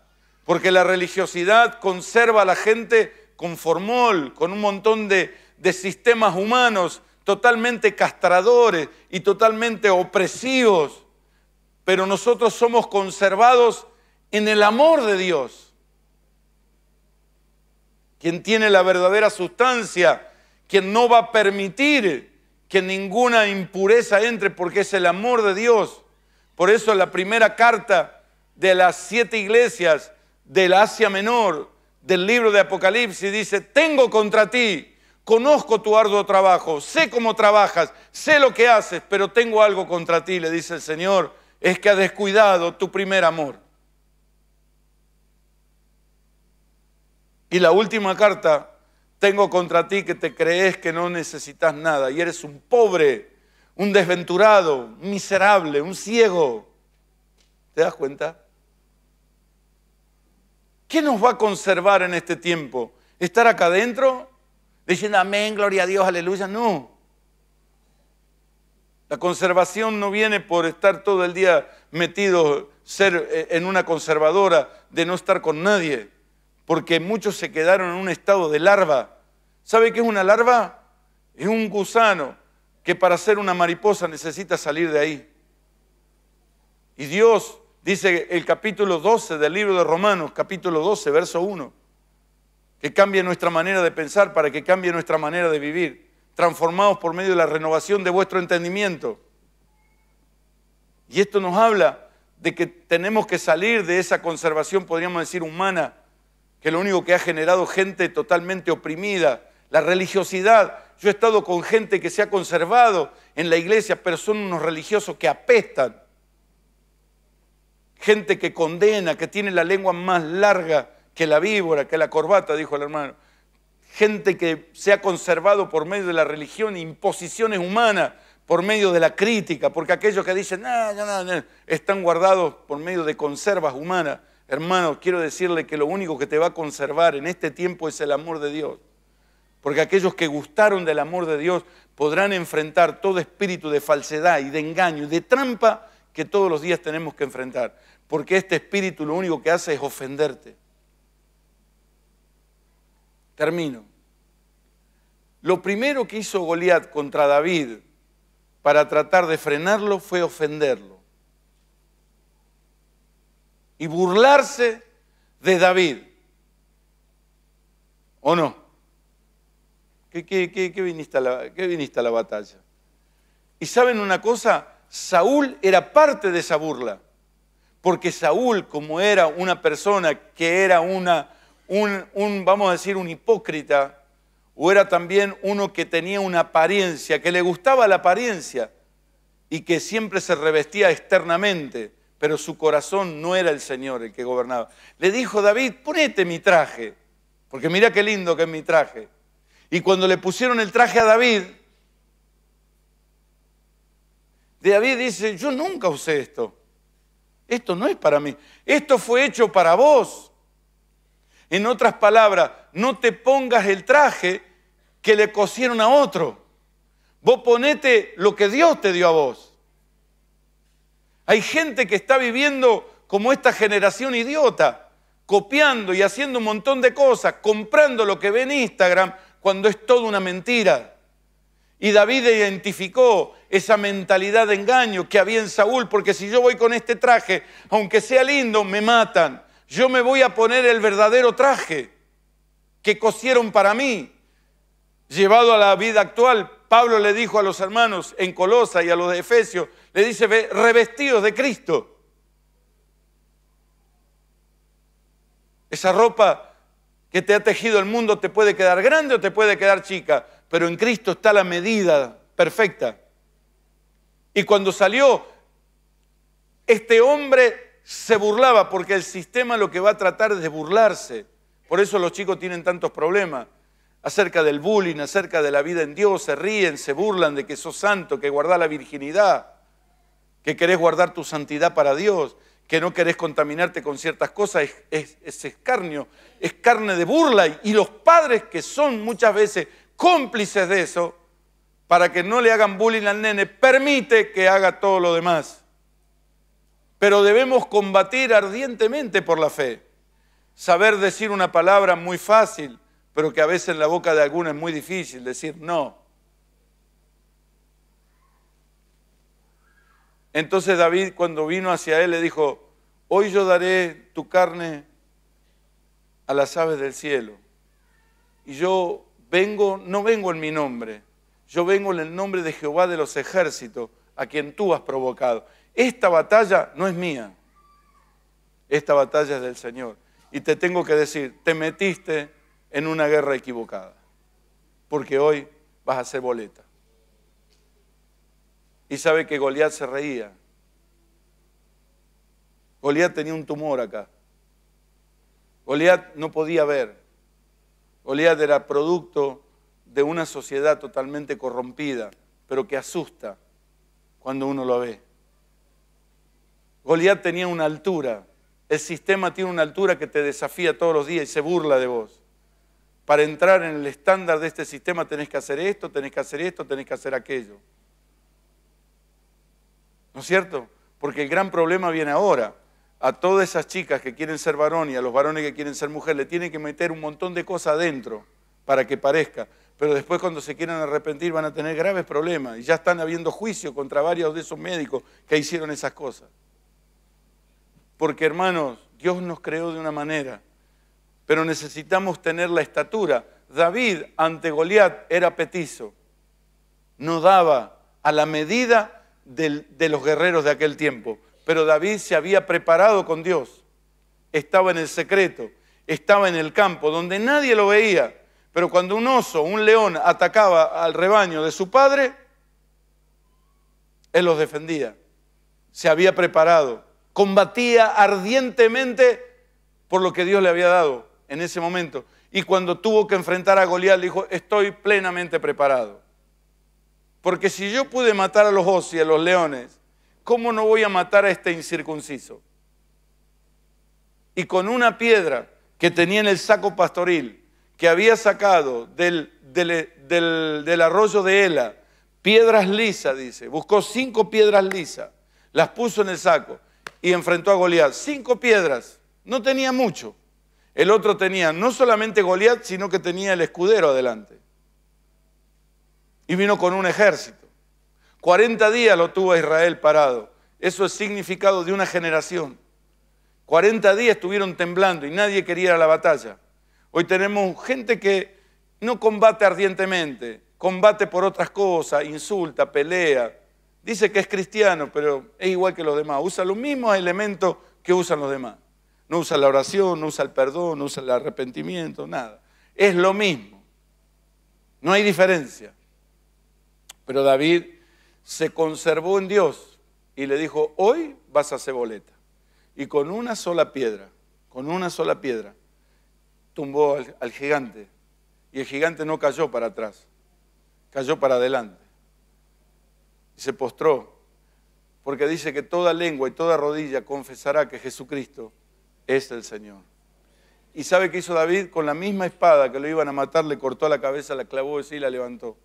porque la religiosidad conserva a la gente con con un montón de, de sistemas humanos totalmente castradores y totalmente opresivos, pero nosotros somos conservados en el amor de Dios. Quien tiene la verdadera sustancia quien no va a permitir que ninguna impureza entre porque es el amor de Dios. Por eso la primera carta de las siete iglesias del Asia Menor, del libro de Apocalipsis, dice, tengo contra ti, conozco tu arduo trabajo, sé cómo trabajas, sé lo que haces, pero tengo algo contra ti, le dice el Señor, es que has descuidado tu primer amor. Y la última carta tengo contra ti que te crees que no necesitas nada y eres un pobre, un desventurado, miserable, un ciego. ¿Te das cuenta? ¿Qué nos va a conservar en este tiempo? ¿Estar acá adentro? Diciendo amén, gloria a Dios, aleluya. No. La conservación no viene por estar todo el día metido, ser eh, en una conservadora, de no estar con nadie porque muchos se quedaron en un estado de larva. ¿Sabe qué es una larva? Es un gusano que para ser una mariposa necesita salir de ahí. Y Dios dice el capítulo 12 del libro de Romanos, capítulo 12, verso 1, que cambia nuestra manera de pensar para que cambie nuestra manera de vivir, transformados por medio de la renovación de vuestro entendimiento. Y esto nos habla de que tenemos que salir de esa conservación, podríamos decir, humana, que lo único que ha generado gente totalmente oprimida, la religiosidad. Yo he estado con gente que se ha conservado en la iglesia, pero son unos religiosos que apestan. Gente que condena, que tiene la lengua más larga que la víbora, que la corbata, dijo el hermano. Gente que se ha conservado por medio de la religión, imposiciones humanas, por medio de la crítica, porque aquellos que dicen, no, no, no, están guardados por medio de conservas humanas Hermano, quiero decirle que lo único que te va a conservar en este tiempo es el amor de Dios. Porque aquellos que gustaron del amor de Dios podrán enfrentar todo espíritu de falsedad y de engaño y de trampa que todos los días tenemos que enfrentar. Porque este espíritu lo único que hace es ofenderte. Termino. Lo primero que hizo Goliat contra David para tratar de frenarlo fue ofenderlo y burlarse de David. ¿O no? ¿Qué, qué, qué, viniste a la, batalla? Y saben una cosa, Saúl era parte de esa burla, porque Saúl, como era una persona que era una, un, un, vamos a decir, un hipócrita, o era también uno que tenía una apariencia, que le gustaba la apariencia y que siempre se revestía externamente pero su corazón no era el Señor el que gobernaba. Le dijo David, ponete mi traje, porque mira qué lindo que es mi traje. Y cuando le pusieron el traje a David, David dice, yo nunca usé esto. Esto no es para mí. Esto fue hecho para vos. En otras palabras, no te pongas el traje que le cosieron a otro. Vos ponete lo que Dios te dio a vos. Hay gente que está viviendo como esta generación idiota, copiando y haciendo un montón de cosas, comprando lo que ve en Instagram cuando es toda una mentira. Y David identificó esa mentalidad de engaño que había en Saúl, porque si yo voy con este traje, aunque sea lindo, me matan. Yo me voy a poner el verdadero traje que cosieron para mí. Llevado a la vida actual, Pablo le dijo a los hermanos en Colosa y a los de Efesios, le dice, ve, revestidos de Cristo. Esa ropa que te ha tejido el mundo te puede quedar grande o te puede quedar chica, pero en Cristo está la medida perfecta. Y cuando salió, este hombre se burlaba porque el sistema lo que va a tratar es de burlarse. Por eso los chicos tienen tantos problemas acerca del bullying, acerca de la vida en Dios, se ríen, se burlan de que sos santo, que guardás la virginidad que querés guardar tu santidad para Dios, que no querés contaminarte con ciertas cosas, es, es escarnio, es carne de burla. Y los padres que son muchas veces cómplices de eso, para que no le hagan bullying al nene, permite que haga todo lo demás. Pero debemos combatir ardientemente por la fe. Saber decir una palabra muy fácil, pero que a veces en la boca de algunos es muy difícil, decir no. Entonces David cuando vino hacia él le dijo, hoy yo daré tu carne a las aves del cielo. Y yo vengo, no vengo en mi nombre, yo vengo en el nombre de Jehová de los ejércitos, a quien tú has provocado. Esta batalla no es mía, esta batalla es del Señor. Y te tengo que decir, te metiste en una guerra equivocada, porque hoy vas a ser boleta. Y sabe que Goliat se reía. Goliat tenía un tumor acá. Goliat no podía ver. Goliat era producto de una sociedad totalmente corrompida, pero que asusta cuando uno lo ve. Goliat tenía una altura. El sistema tiene una altura que te desafía todos los días y se burla de vos. Para entrar en el estándar de este sistema tenés que hacer esto, tenés que hacer esto, tenés que hacer aquello. ¿No es cierto? Porque el gran problema viene ahora. A todas esas chicas que quieren ser varón y a los varones que quieren ser mujer, le tienen que meter un montón de cosas adentro para que parezca. Pero después cuando se quieran arrepentir van a tener graves problemas. Y ya están habiendo juicio contra varios de esos médicos que hicieron esas cosas. Porque hermanos, Dios nos creó de una manera. Pero necesitamos tener la estatura. David ante Goliat era petizo. No daba a la medida de los guerreros de aquel tiempo. Pero David se había preparado con Dios, estaba en el secreto, estaba en el campo, donde nadie lo veía. Pero cuando un oso, un león atacaba al rebaño de su padre, él los defendía, se había preparado, combatía ardientemente por lo que Dios le había dado en ese momento. Y cuando tuvo que enfrentar a Goliat, dijo, estoy plenamente preparado. Porque si yo pude matar a los osos y a los leones, ¿cómo no voy a matar a este incircunciso? Y con una piedra que tenía en el saco pastoril, que había sacado del, del, arroyo de Ela, piedras lisas, dice, buscó cinco piedras lisas, las puso en el saco y enfrentó a Goliat. Cinco piedras, no tenía mucho. El otro tenía no solamente Goliat, sino que tenía el escudero adelante y vino con un ejército. 40 días lo tuvo Israel parado. Eso es significado de una generación. 40 días estuvieron temblando y nadie quería ir a la batalla. Hoy tenemos gente que no combate ardientemente, combate por otras cosas, insulta, pelea. Dice que es cristiano, pero es igual que los demás. Usa los mismos elementos que usan los demás. No usa la oración, no usa el perdón, no usa el arrepentimiento, nada. Es lo mismo. No hay diferencia. Pero David se conservó en Dios y le dijo, hoy vas a ceboleta. Y con una sola piedra, con una sola piedra, tumbó al, gigante. Y el gigante no cayó para atrás, cayó para adelante. Y se postró, porque dice que toda lengua y toda rodilla confesará que Jesucristo es el Señor. ¿Y sabe qué hizo David? Con la misma espada que lo iban a matar, le cortó la cabeza, la clavó y sí la levantó.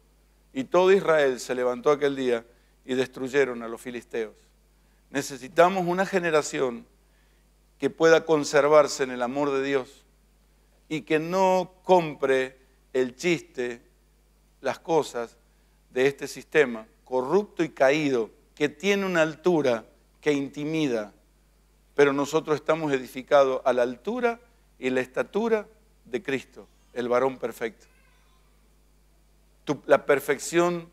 Y todo Israel se levantó aquel día y destruyeron a los filisteos. Necesitamos una generación que pueda conservarse en el amor de Dios y que no compre el chiste, las cosas de este sistema corrupto y caído que tiene una altura que intimida, pero nosotros estamos edificados a la altura y la estatura de Cristo, el varón perfecto la perfección,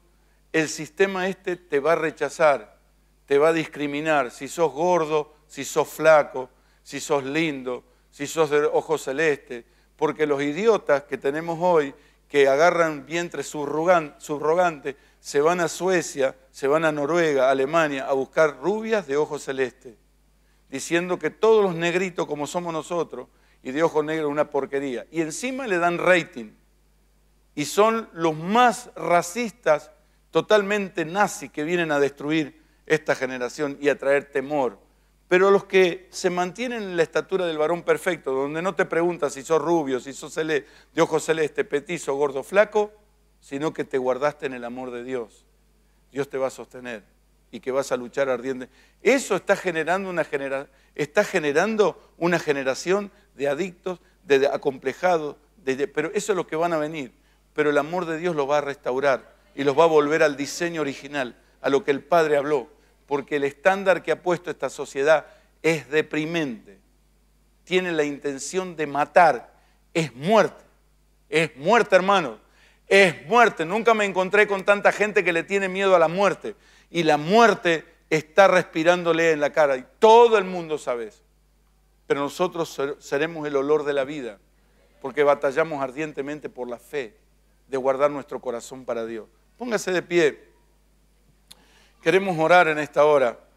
el sistema este te va a rechazar, te va a discriminar. Si sos gordo, si sos flaco, si sos lindo, si sos de ojos celeste. Porque los idiotas que tenemos hoy, que agarran vientre subrogantes, se van a Suecia, se van a Noruega, Alemania, a buscar rubias de ojos celeste. Diciendo que todos los negritos, como somos nosotros, y de ojo negro una porquería. Y encima le dan rating y son los más racistas, totalmente nazi, que vienen a destruir esta generación y a traer temor. Pero los que se mantienen en la estatura del varón perfecto, donde no te preguntas si sos rubio, si sos de ojos celeste, petizo, gordo, flaco, sino que te guardaste en el amor de Dios. Dios te va a sostener y que vas a luchar ardiente. Eso está generando una, está generando una generación de adictos, de acomplejados, pero eso es lo que van a venir pero el amor de Dios los va a restaurar y los va a volver al diseño original, a lo que el Padre habló, porque el estándar que ha puesto esta sociedad es deprimente, tiene la intención de matar, es muerte, es muerte hermano, es muerte, nunca me encontré con tanta gente que le tiene miedo a la muerte y la muerte está respirándole en la cara y todo el mundo sabe eso, pero nosotros seremos el olor de la vida porque batallamos ardientemente por la fe de guardar nuestro corazón para Dios. Póngase de pie. Queremos orar en esta hora.